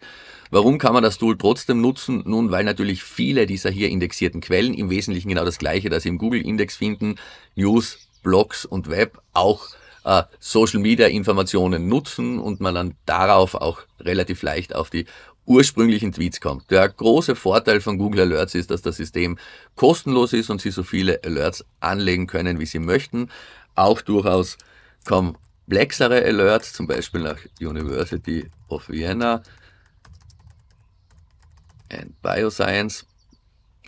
Warum kann man das Tool trotzdem nutzen? Nun, weil natürlich viele dieser hier indexierten Quellen im Wesentlichen genau das gleiche, das Sie im Google-Index finden. News, Blogs und Web auch äh, Social-Media-Informationen nutzen und man dann darauf auch relativ leicht auf die ursprünglichen Tweets kommt. Der große Vorteil von Google Alerts ist, dass das System kostenlos ist und Sie so viele Alerts anlegen können, wie Sie möchten. Auch durchaus komplexere Alerts, zum Beispiel nach University of Vienna and Bioscience.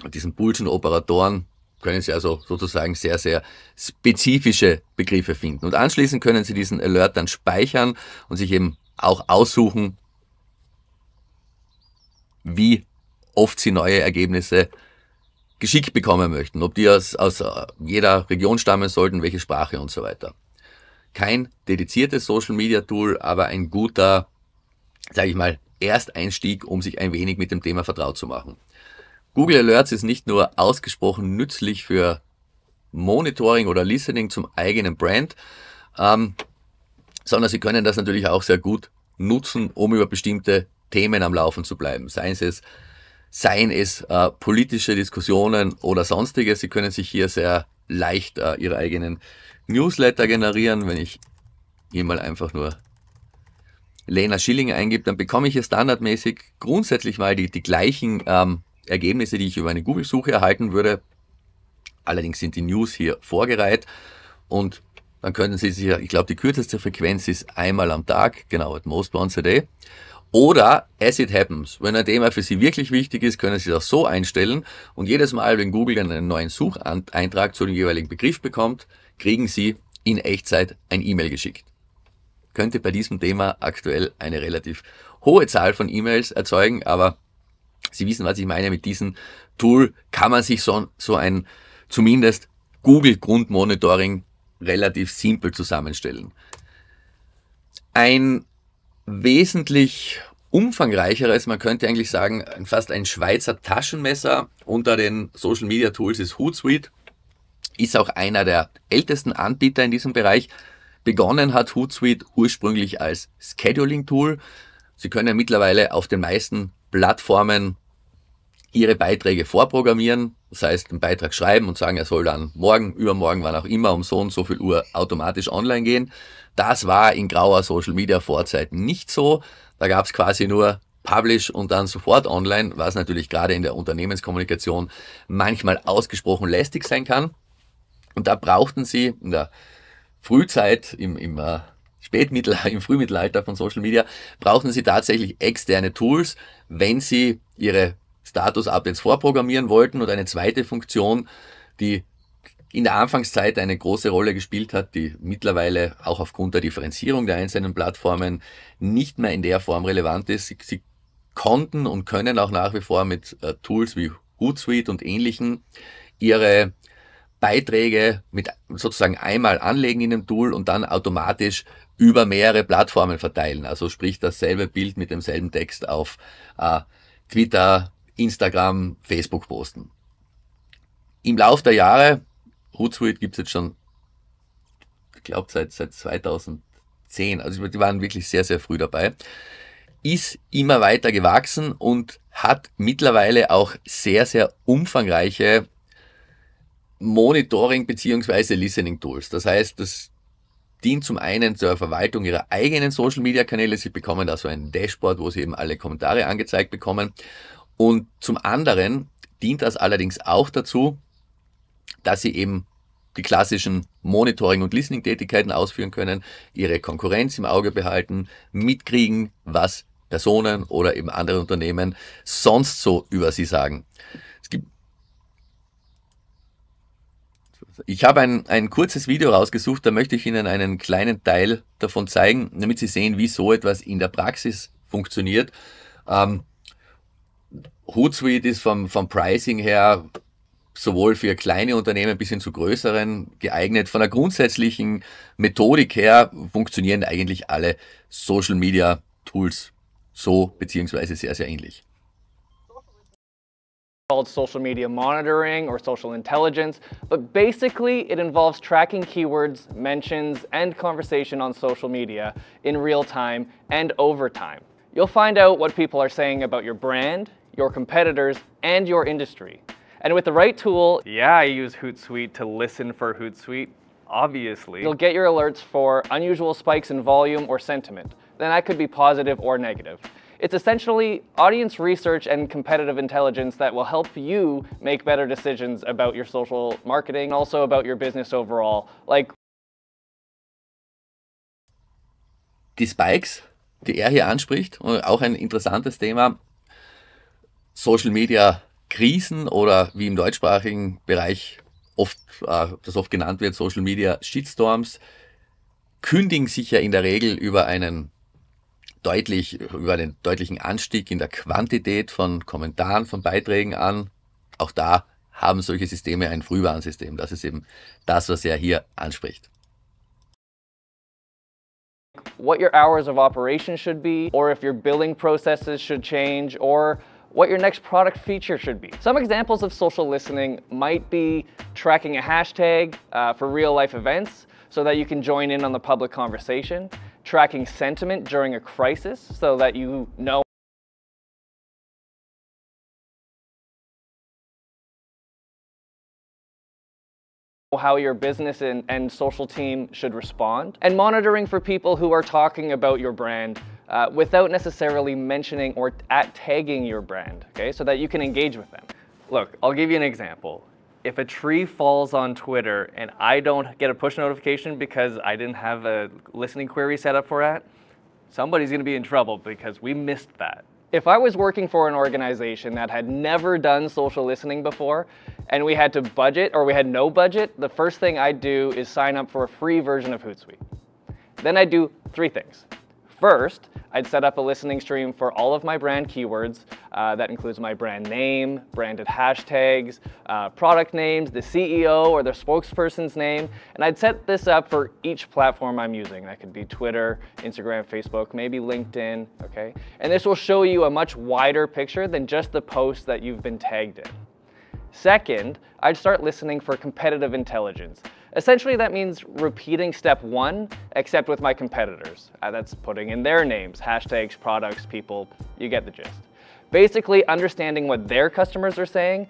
Und diesen Bullschen Operatoren können Sie also sozusagen sehr, sehr spezifische Begriffe finden. Und anschließend können Sie diesen Alert dann speichern und sich eben auch aussuchen, wie oft Sie neue Ergebnisse geschickt bekommen möchten, ob die aus, aus jeder Region stammen sollten, welche Sprache und so weiter kein dediziertes Social Media Tool, aber ein guter, sage ich mal, Ersteinstieg, um sich ein wenig mit dem Thema vertraut zu machen. Google Alerts ist nicht nur ausgesprochen nützlich für Monitoring oder Listening zum eigenen Brand, ähm, sondern Sie können das natürlich auch sehr gut nutzen, um über bestimmte Themen am Laufen zu bleiben. Seien es, seien es äh, politische Diskussionen oder sonstiges. Sie können sich hier sehr leicht äh, Ihre eigenen Newsletter generieren, wenn ich hier mal einfach nur Lena Schilling eingebe, dann bekomme ich hier standardmäßig grundsätzlich mal die, die gleichen ähm, Ergebnisse, die ich über eine Google-Suche erhalten würde. Allerdings sind die News hier vorgereiht und dann könnten Sie sich, ich glaube, die kürzeste Frequenz ist einmal am Tag, genau, at most once a day. Oder as it happens. Wenn ein Thema für Sie wirklich wichtig ist, können Sie das so einstellen und jedes Mal, wenn Google dann einen neuen Sucheintrag zu dem jeweiligen Begriff bekommt, kriegen Sie in Echtzeit ein E-Mail geschickt. Könnte bei diesem Thema aktuell eine relativ hohe Zahl von E-Mails erzeugen, aber Sie wissen, was ich meine. Mit diesem Tool kann man sich so, so ein zumindest Google Grundmonitoring relativ simpel zusammenstellen. Ein wesentlich umfangreicheres, man könnte eigentlich sagen, fast ein Schweizer Taschenmesser unter den Social Media Tools ist Hootsuite ist auch einer der ältesten Anbieter in diesem Bereich. Begonnen hat Hootsuite ursprünglich als Scheduling-Tool. Sie können mittlerweile auf den meisten Plattformen ihre Beiträge vorprogrammieren. Das heißt, einen Beitrag schreiben und sagen, er soll dann morgen, übermorgen, wann auch immer, um so und so viel Uhr automatisch online gehen. Das war in grauer Social Media Vorzeit nicht so. Da gab es quasi nur Publish und dann sofort online, was natürlich gerade in der Unternehmenskommunikation manchmal ausgesprochen lästig sein kann. Und da brauchten sie in der Frühzeit, im, im äh, Spätmittelalter, im Frühmittelalter von Social Media, brauchten sie tatsächlich externe Tools, wenn sie ihre Status-Updates vorprogrammieren wollten. Und eine zweite Funktion, die in der Anfangszeit eine große Rolle gespielt hat, die mittlerweile auch aufgrund der Differenzierung der einzelnen Plattformen nicht mehr in der Form relevant ist. Sie, sie konnten und können auch nach wie vor mit äh, Tools wie Hootsuite und ähnlichen ihre Beiträge mit sozusagen einmal anlegen in dem Tool und dann automatisch über mehrere Plattformen verteilen. Also sprich dasselbe Bild mit demselben Text auf äh, Twitter, Instagram, Facebook posten. Im Lauf der Jahre, Hootsuite gibt's jetzt schon, ich glaube seit, seit 2010, also die waren wirklich sehr, sehr früh dabei, ist immer weiter gewachsen und hat mittlerweile auch sehr, sehr umfangreiche Monitoring beziehungsweise Listening Tools. Das heißt, das dient zum einen zur Verwaltung ihrer eigenen Social Media Kanäle. Sie bekommen da so ein Dashboard, wo sie eben alle Kommentare angezeigt bekommen. Und zum anderen dient das allerdings auch dazu, dass sie eben die klassischen Monitoring- und Listening-Tätigkeiten ausführen können, ihre Konkurrenz im Auge behalten, mitkriegen, was Personen oder eben andere Unternehmen sonst so über sie sagen. Ich habe ein, ein kurzes Video rausgesucht, da möchte ich Ihnen einen kleinen Teil davon zeigen, damit Sie sehen, wie so etwas in der Praxis funktioniert. Ähm, Hootsuite ist vom, vom Pricing her sowohl für kleine Unternehmen bis hin zu größeren geeignet. Von der grundsätzlichen Methodik her funktionieren eigentlich alle Social Media Tools so beziehungsweise sehr, sehr ähnlich. called social media monitoring or social intelligence, but basically it involves tracking keywords, mentions, and conversation on social media in real time and over time. You'll find out what people are saying about your brand, your competitors, and your industry. And with the right tool, yeah, I use Hootsuite to listen for Hootsuite, obviously. You'll get your alerts for unusual spikes in volume or sentiment. Then that could be positive or negative. It's essentially audience research and competitive intelligence that will help you make better decisions about your social marketing, also about your business overall. Like Die Spikes, die er hier anspricht, auch ein interessantes Thema, Social Media Krisen oder wie im deutschsprachigen Bereich oft, äh, das oft genannt wird, Social Media Shitstorms, kündigen sich ja in der Regel über einen deutlich, über einen deutlichen Anstieg in der Quantität von Kommentaren, von Beiträgen an. Auch da haben solche Systeme ein Frühwarnsystem. Das ist eben das, was er hier anspricht. What your hours of operation should be, or if your billing processes should change, or what your next product feature should be. Some examples of social listening might be tracking a hashtag uh, for real life events so that you can join in on the public conversation. tracking sentiment during a crisis so that you know how your business and, and, social team should respond, and monitoring for people who are talking about your brand uh, without necessarily mentioning or at tagging your brand, okay, so that you can engage with them. Look, I'll give you an example if a tree falls on Twitter and I don't get a push notification because I didn't have a listening query set up for that, somebody's going to be in trouble because we missed that. If I was working for an organization that had never done social listening before and we had to budget or we had no budget, the first thing I'd do is sign up for a free version of Hootsuite. Then I'd do three things. First, I'd set up a listening stream for all of my brand keywords. Uh, that includes my brand name, branded hashtags, uh, product names, the CEO or the spokesperson's name. And I'd set this up for each platform I'm using. That could be Twitter, Instagram, Facebook, maybe LinkedIn, okay? And this will show you a much wider picture than just the post that you've been tagged in. Second, I'd start listening for competitive intelligence. Essentially, that means repeating step one, except with my competitors. Uh, that's putting in their names, hashtags, products, people, you get the gist. Basically, understanding what their customers are saying,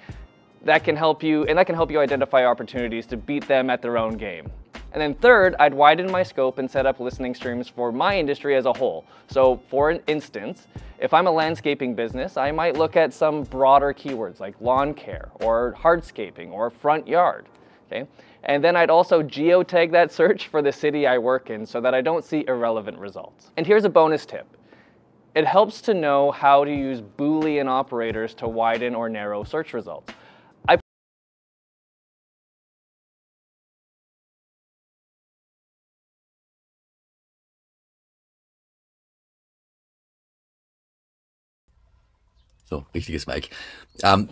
that can help you, and that can help you identify opportunities to beat them at their own game. And then third, I'd widen my scope and set up listening streams for my industry as a whole. So for instance, if I'm a landscaping business, I might look at some broader keywords like lawn care or hardscaping or front yard, okay? And then I'd also geotag that search for the city I work in so that I don't see irrelevant results. And here's a bonus tip. It helps to know how to use Boolean operators to widen or narrow search results. so, richtiges Mike. Ähm,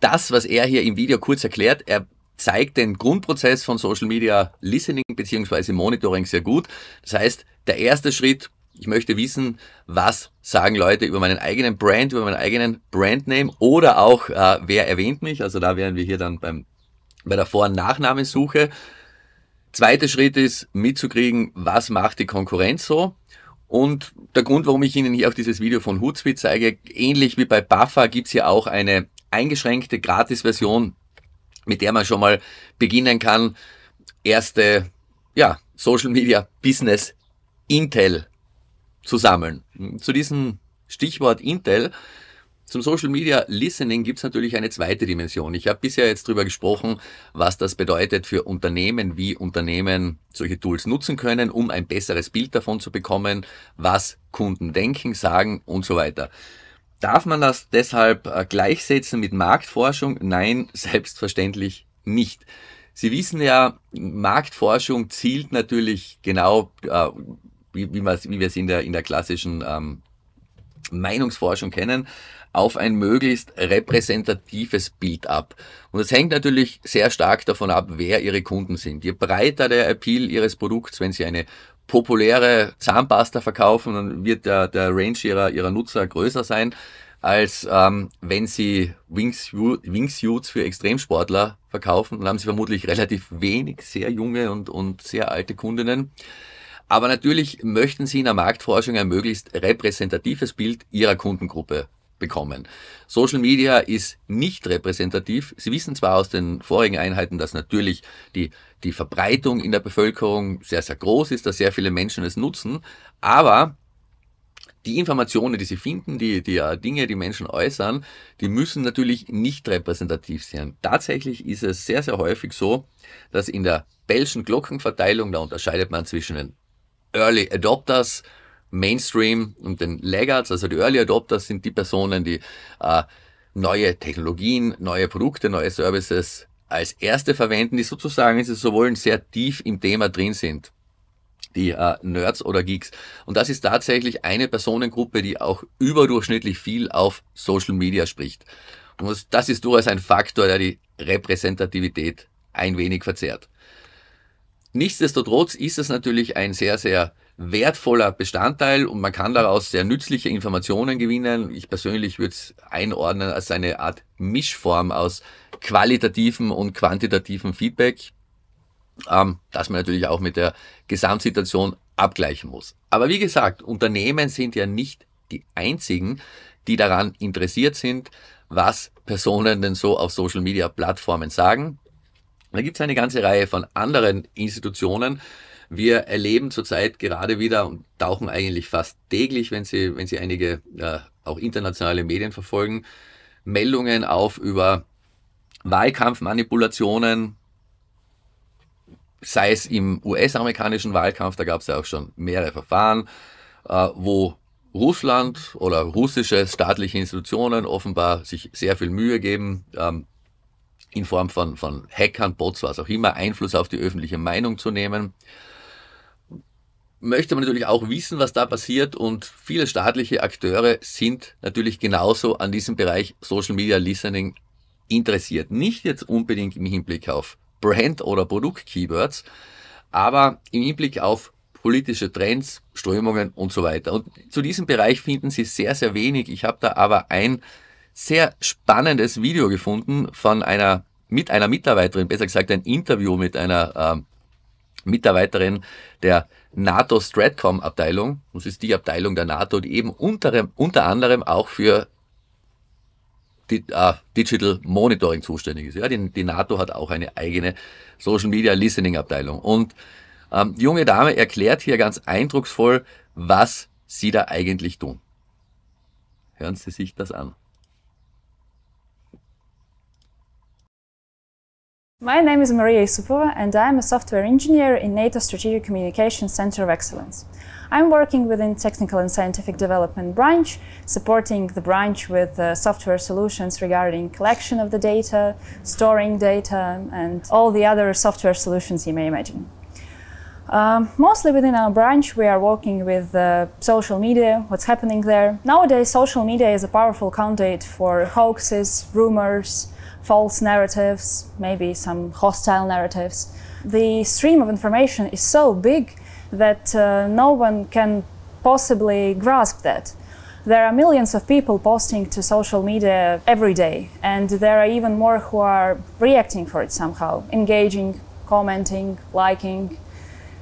das, was er hier im Video kurz erklärt, er zeigt den Grundprozess von Social Media Listening beziehungsweise Monitoring sehr gut. Das heißt, der erste Schritt, ich möchte wissen, was sagen Leute über meinen eigenen Brand, über meinen eigenen Brandname oder auch, äh, wer erwähnt mich. Also da wären wir hier dann beim, bei der Vor- und Nachnamensuche. Zweiter Schritt ist mitzukriegen, was macht die Konkurrenz so. Und der Grund, warum ich Ihnen hier auch dieses Video von Hootsuite zeige, ähnlich wie bei Buffer gibt es hier auch eine eingeschränkte Gratis-Version mit der man schon mal beginnen kann, erste ja, Social Media Business Intel zu sammeln. Hm, zu diesem Stichwort Intel, zum Social Media Listening gibt es natürlich eine zweite Dimension. Ich habe bisher jetzt drüber gesprochen, was das bedeutet für Unternehmen, wie Unternehmen solche Tools nutzen können, um ein besseres Bild davon zu bekommen, was Kunden denken, sagen und so weiter. Darf man das deshalb äh, gleichsetzen mit Marktforschung? Nein, selbstverständlich nicht. Sie wissen ja, Marktforschung zielt natürlich genau, äh, wie, wie, wir es in der, in der klassischen ähm, Meinungsforschung kennen, auf ein möglichst repräsentatives Bild ab. Und es hängt natürlich sehr stark davon ab, wer ihre Kunden sind. Je breiter der Appeal ihres Produkts, wenn sie eine populäre Zahnpasta verkaufen, dann wird der, der Range ihrer, ihrer Nutzer größer sein, als ähm, wenn sie Wingsuits für Extremsportler verkaufen. Dann haben sie vermutlich relativ wenig sehr junge und, und sehr alte Kundinnen. Aber natürlich möchten sie in der Marktforschung ein möglichst repräsentatives Bild ihrer Kundengruppe bekommen. Social Media ist nicht repräsentativ. Sie wissen zwar aus den vorigen Einheiten, dass natürlich die, die Verbreitung in der Bevölkerung sehr, sehr groß ist, dass sehr viele Menschen es nutzen, aber die Informationen, die sie finden, die, die äh, Dinge, die Menschen äußern, die müssen natürlich nicht repräsentativ sein. Tatsächlich ist es sehr, sehr häufig so, dass in der Bellschen Glockenverteilung, da unterscheidet man zwischen den Early Adopters, Mainstream und den Laggards, also die Early Adopters, sind die Personen, die äh, neue Technologien, neue Produkte, neue Services als erste verwenden, die sozusagen, wenn sie so wollen, sehr tief im Thema drin sind. Die äh, Nerds oder Geeks. Und das ist tatsächlich eine Personengruppe, die auch überdurchschnittlich viel auf Social Media spricht. Und das ist durchaus ein Faktor, der die Repräsentativität ein wenig verzerrt. Nichtsdestotrotz ist es natürlich ein sehr, sehr wertvoller Bestandteil und man kann daraus sehr nützliche Informationen gewinnen. Ich persönlich würde es einordnen als eine Art Mischform aus qualitativen und quantitativen Feedback, ähm, das man natürlich auch mit der Gesamtsituation abgleichen muss. Aber wie gesagt, Unternehmen sind ja nicht die einzigen, die daran interessiert sind, was Personen denn so auf Social-Media-Plattformen sagen. Da gibt es eine ganze Reihe von anderen Institutionen, wir erleben zurzeit gerade wieder und tauchen eigentlich fast täglich, wenn Sie, wenn Sie einige äh, auch internationale Medien verfolgen, Meldungen auf über Wahlkampfmanipulationen, sei es im US-amerikanischen Wahlkampf, da gab es ja auch schon mehrere Verfahren, äh, wo Russland oder russische staatliche Institutionen offenbar sich sehr viel Mühe geben, ähm, in Form von, von Hackern, Bots, was auch immer, Einfluss auf die öffentliche Meinung zu nehmen möchte man natürlich auch wissen, was da passiert und viele staatliche Akteure sind natürlich genauso an diesem Bereich Social Media Listening interessiert. Nicht jetzt unbedingt im Hinblick auf Brand- oder Produkt-Keywords, aber im Hinblick auf politische Trends, Strömungen und so weiter. Und zu diesem Bereich finden Sie sehr, sehr wenig. Ich habe da aber ein sehr spannendes Video gefunden von einer, mit einer Mitarbeiterin, besser gesagt ein Interview mit einer ähm, Mitarbeiterin der NATO Stratcom Abteilung. Das ist die Abteilung der NATO, die eben unter, unter anderem auch für die, äh, Digital Monitoring zuständig ist. Ja, die, die, NATO hat auch eine eigene Social Media Listening Abteilung. Und ähm, die junge Dame erklärt hier ganz eindrucksvoll, was sie da eigentlich tun. Hören Sie sich das an. My name is Maria Isupova and I am a software engineer in NATO Strategic Communications Center of Excellence. I'm working within Technical and Scientific Development branch, supporting the branch with uh, software solutions regarding collection of the data, storing data and all the other software solutions you may imagine. Um, mostly within our branch, we are working with uh, social media, what's happening there. Nowadays, social media is a powerful conduit for hoaxes, rumors, false narratives, maybe some hostile narratives. The stream of information is so big that uh, no one can possibly grasp that. There are millions of people posting to social media every day, and there are even more who are reacting for it somehow, engaging, commenting, liking,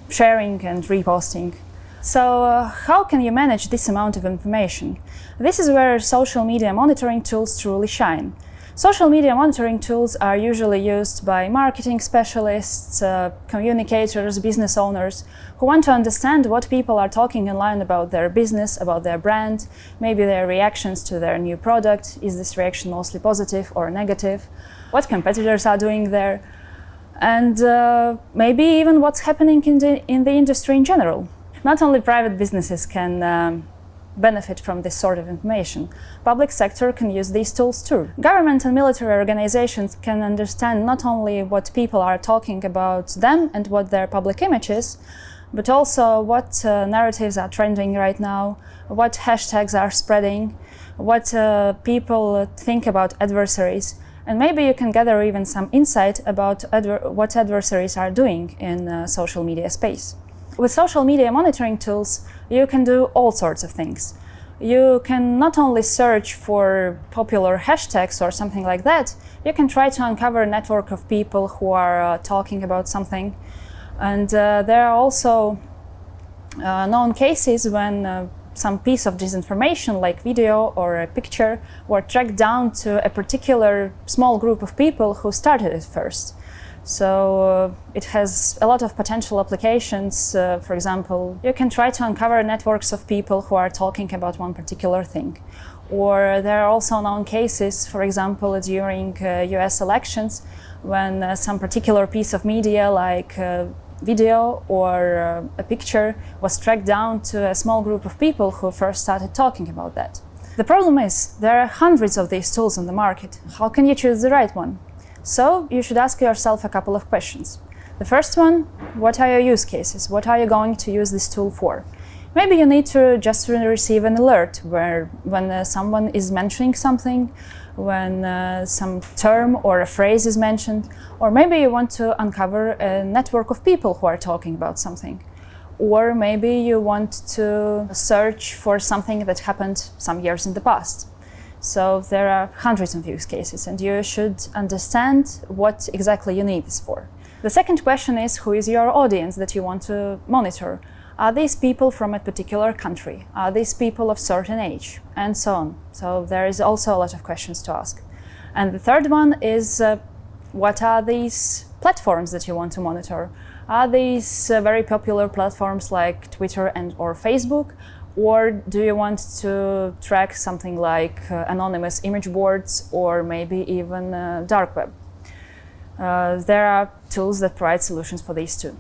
sharing, and reposting. So, uh, how can you manage this amount of information? This is where social media monitoring tools truly shine. Social media monitoring tools are usually used by marketing specialists, uh, communicators, business owners who want to understand what people are talking online about their business, about their brand, maybe their reactions to their new product. Is this reaction mostly positive or negative? What competitors are doing there? And uh, maybe even what's happening in the, in the industry in general. Not only private businesses can um, benefit from this sort of information. Public sector can use these tools too. Government and military organizations can understand not only what people are talking about them and what their public image is, but also what uh, narratives are trending right now, what hashtags are spreading, what uh, people think about adversaries. And maybe you can gather even some insight about adver what adversaries are doing in uh, social media space. With social media monitoring tools, you can do all sorts of things. You can not only search for popular hashtags or something like that, you can try to uncover a network of people who are uh, talking about something. And uh, there are also uh, known cases when uh, some piece of disinformation, like video or a picture, were tracked down to a particular small group of people who started it first. So uh, it has a lot of potential applications. Uh, for example, you can try to uncover networks of people who are talking about one particular thing. Or there are also known cases, for example, during US uh, elections, when some particular piece of media like video or uh, a picture was tracked down to a small group of people who first started talking about that. The problem is there are hundreds of these tools on the market. How can you choose the right one? So you should ask yourself a couple of questions. The first one, what are your use cases? What are you going to use this tool for? Maybe you need to just receive an alert where when uh, someone is mentioning something, when uh, some term or a phrase is mentioned, or maybe you want to uncover a network of people who are talking about something. Or maybe you want to search for something that happened some years in the past. So there are hundreds of use cases, and you should understand what exactly you need this for. The second question is who is your audience that you want to monitor? Are these people from a particular country? Are these people of certain age? And so on. So there is also a lot of questions to ask. And the third one is uh, what are these platforms that you want to monitor? Are these uh, very popular platforms like Twitter and or Facebook? Or do you want to track something like uh, anonymous image boards or maybe even uh, dark web? Uh, there are tools that provide solutions for these two.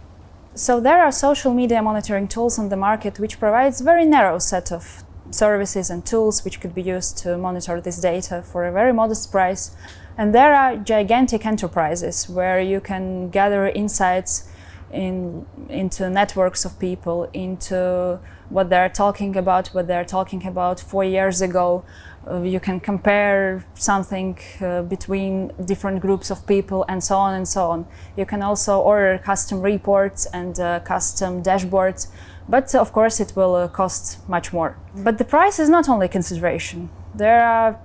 So there are social media monitoring tools on the market which provides very narrow set of services and tools which could be used to monitor this data for a very modest price. And there are gigantic enterprises where you can gather insights in, into networks of people, into what they're talking about, what they're talking about four years ago. Uh, you can compare something uh, between different groups of people and so on and so on. You can also order custom reports and uh, custom dashboards, but of course it will uh, cost much more. But the price is not only consideration. There are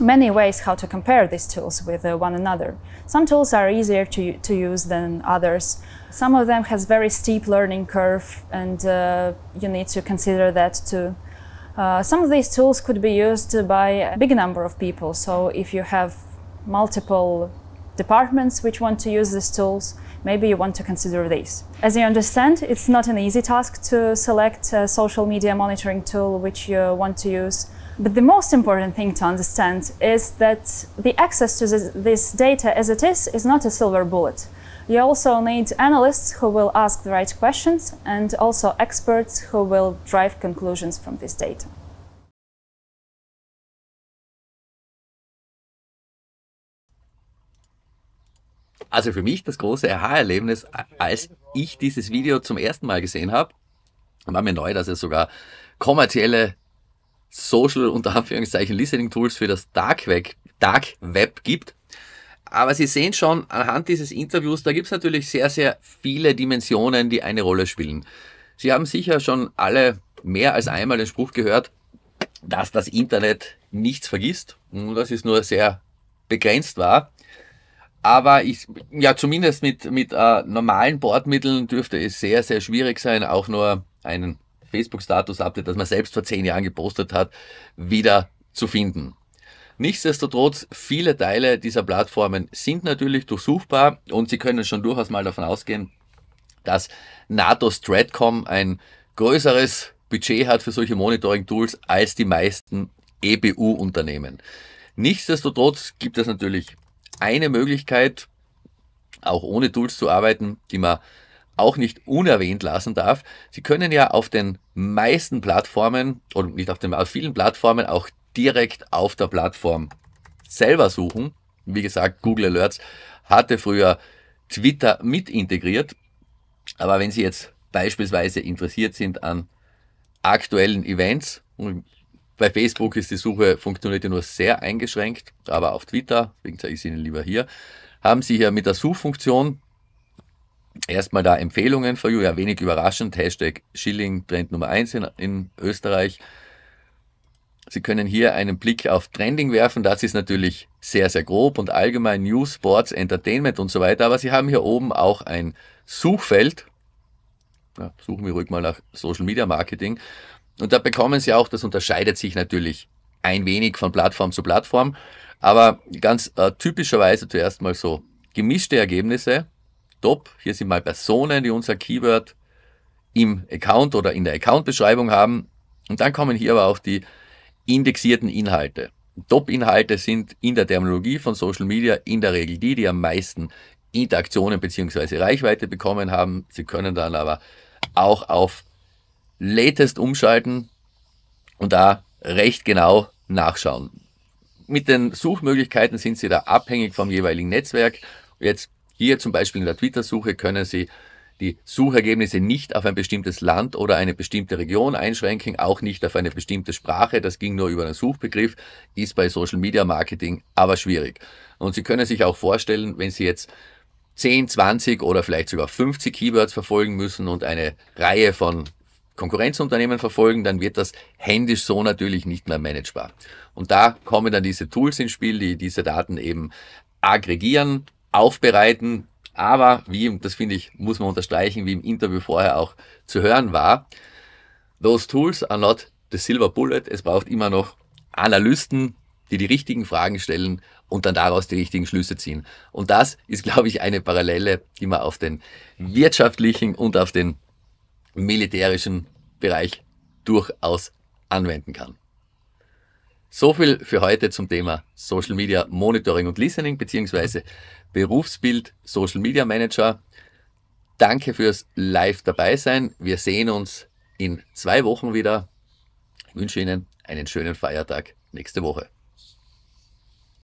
many ways how to compare these tools with uh, one another. Some tools are easier to, to use than others. Some of them has very steep learning curve, and uh, you need to consider that too. Uh, some of these tools could be used by a big number of people. So if you have multiple departments which want to use these tools, maybe you want to consider these. As you understand, it's not an easy task to select a social media monitoring tool which you want to use. But the most important thing to understand is that the access to this, this data as it is is not a silver bullet. You also need analysts who will ask the right questions and also experts who will drive conclusions from this data. Also für mich das große Aha-Erlebnis, als ich dieses Video zum ersten Mal gesehen habe, war mir neu, dass es sogar kommerzielle Social unter Anführungszeichen Listening Tools für das Dark Web, Dark Web gibt. Aber Sie sehen schon anhand dieses Interviews, da gibt es natürlich sehr, sehr viele Dimensionen, die eine Rolle spielen. Sie haben sicher schon alle mehr als einmal den Spruch gehört, dass das Internet nichts vergisst und dass es nur sehr begrenzt war. Aber ich, ja, zumindest mit, mit äh, normalen Bordmitteln dürfte es sehr, sehr schwierig sein, auch nur einen Facebook-Status-Update, das man selbst vor zehn Jahren gepostet hat, wieder zu finden. Nichtsdestotrotz, viele Teile dieser Plattformen sind natürlich durchsuchbar und Sie können schon durchaus mal davon ausgehen, dass NATO Stratcom ein größeres Budget hat für solche Monitoring-Tools als die meisten EBU-Unternehmen. Nichtsdestotrotz gibt es natürlich eine Möglichkeit, auch ohne Tools zu arbeiten, die man auch nicht unerwähnt lassen darf. Sie können ja auf den meisten Plattformen oder nicht auf den auf vielen Plattformen auch direkt auf der Plattform selber suchen. Wie gesagt, Google Alerts hatte früher Twitter mit integriert. Aber wenn Sie jetzt beispielsweise interessiert sind an aktuellen Events, und bei Facebook ist die Suche funktioniert ja nur sehr eingeschränkt, aber auf Twitter, deswegen zeige ich es Ihnen lieber hier, haben Sie hier mit der Suchfunktion erstmal da Empfehlungen für you, ja wenig überraschend, Hashtag Schilling Trend Nummer 1 in, in Österreich. Sie können hier einen Blick auf Trending werfen. Das ist natürlich sehr, sehr grob und allgemein News, Sports, Entertainment und so weiter. Aber Sie haben hier oben auch ein Suchfeld. Ja, suchen wir ruhig mal nach Social Media Marketing. Und da bekommen Sie auch, das unterscheidet sich natürlich ein wenig von Plattform zu Plattform. Aber ganz äh, typischerweise zuerst mal so gemischte Ergebnisse. Top. Hier sind mal Personen, die unser Keyword im Account oder in der Account-Beschreibung haben. Und dann kommen hier aber auch die indexierten Inhalte. Top-Inhalte sind in der Terminologie von Social Media in der Regel die, die am meisten Interaktionen bzw. Reichweite bekommen haben. Sie können dann aber auch auf Latest umschalten und da recht genau nachschauen. Mit den Suchmöglichkeiten sind Sie da abhängig vom jeweiligen Netzwerk. Jetzt hier zum Beispiel in der Twitter-Suche können Sie die Suchergebnisse nicht auf ein bestimmtes Land oder eine bestimmte Region einschränken, auch nicht auf eine bestimmte Sprache. Das ging nur über einen Suchbegriff, ist bei Social Media Marketing aber schwierig. Und Sie können sich auch vorstellen, wenn Sie jetzt 10, 20 oder vielleicht sogar 50 Keywords verfolgen müssen und eine Reihe von Konkurrenzunternehmen verfolgen, dann wird das händisch so natürlich nicht mehr managebar. Und da kommen dann diese Tools ins Spiel, die diese Daten eben aggregieren, aufbereiten, aber wie, das finde ich, muss man unterstreichen, wie im Interview vorher auch zu hören war, those tools are not the silver bullet. Es braucht immer noch Analysten, die die richtigen Fragen stellen und dann daraus die richtigen Schlüsse ziehen. Und das ist, glaube ich, eine Parallele, die man auf den wirtschaftlichen und auf den militärischen Bereich durchaus anwenden kann. So viel für heute zum Thema Social Media Monitoring und Listening beziehungsweise Berufsbild Social Media Manager. Danke fürs Live dabei sein. Wir sehen uns in zwei Wochen wieder. Ich wünsche Ihnen einen schönen Feiertag nächste Woche.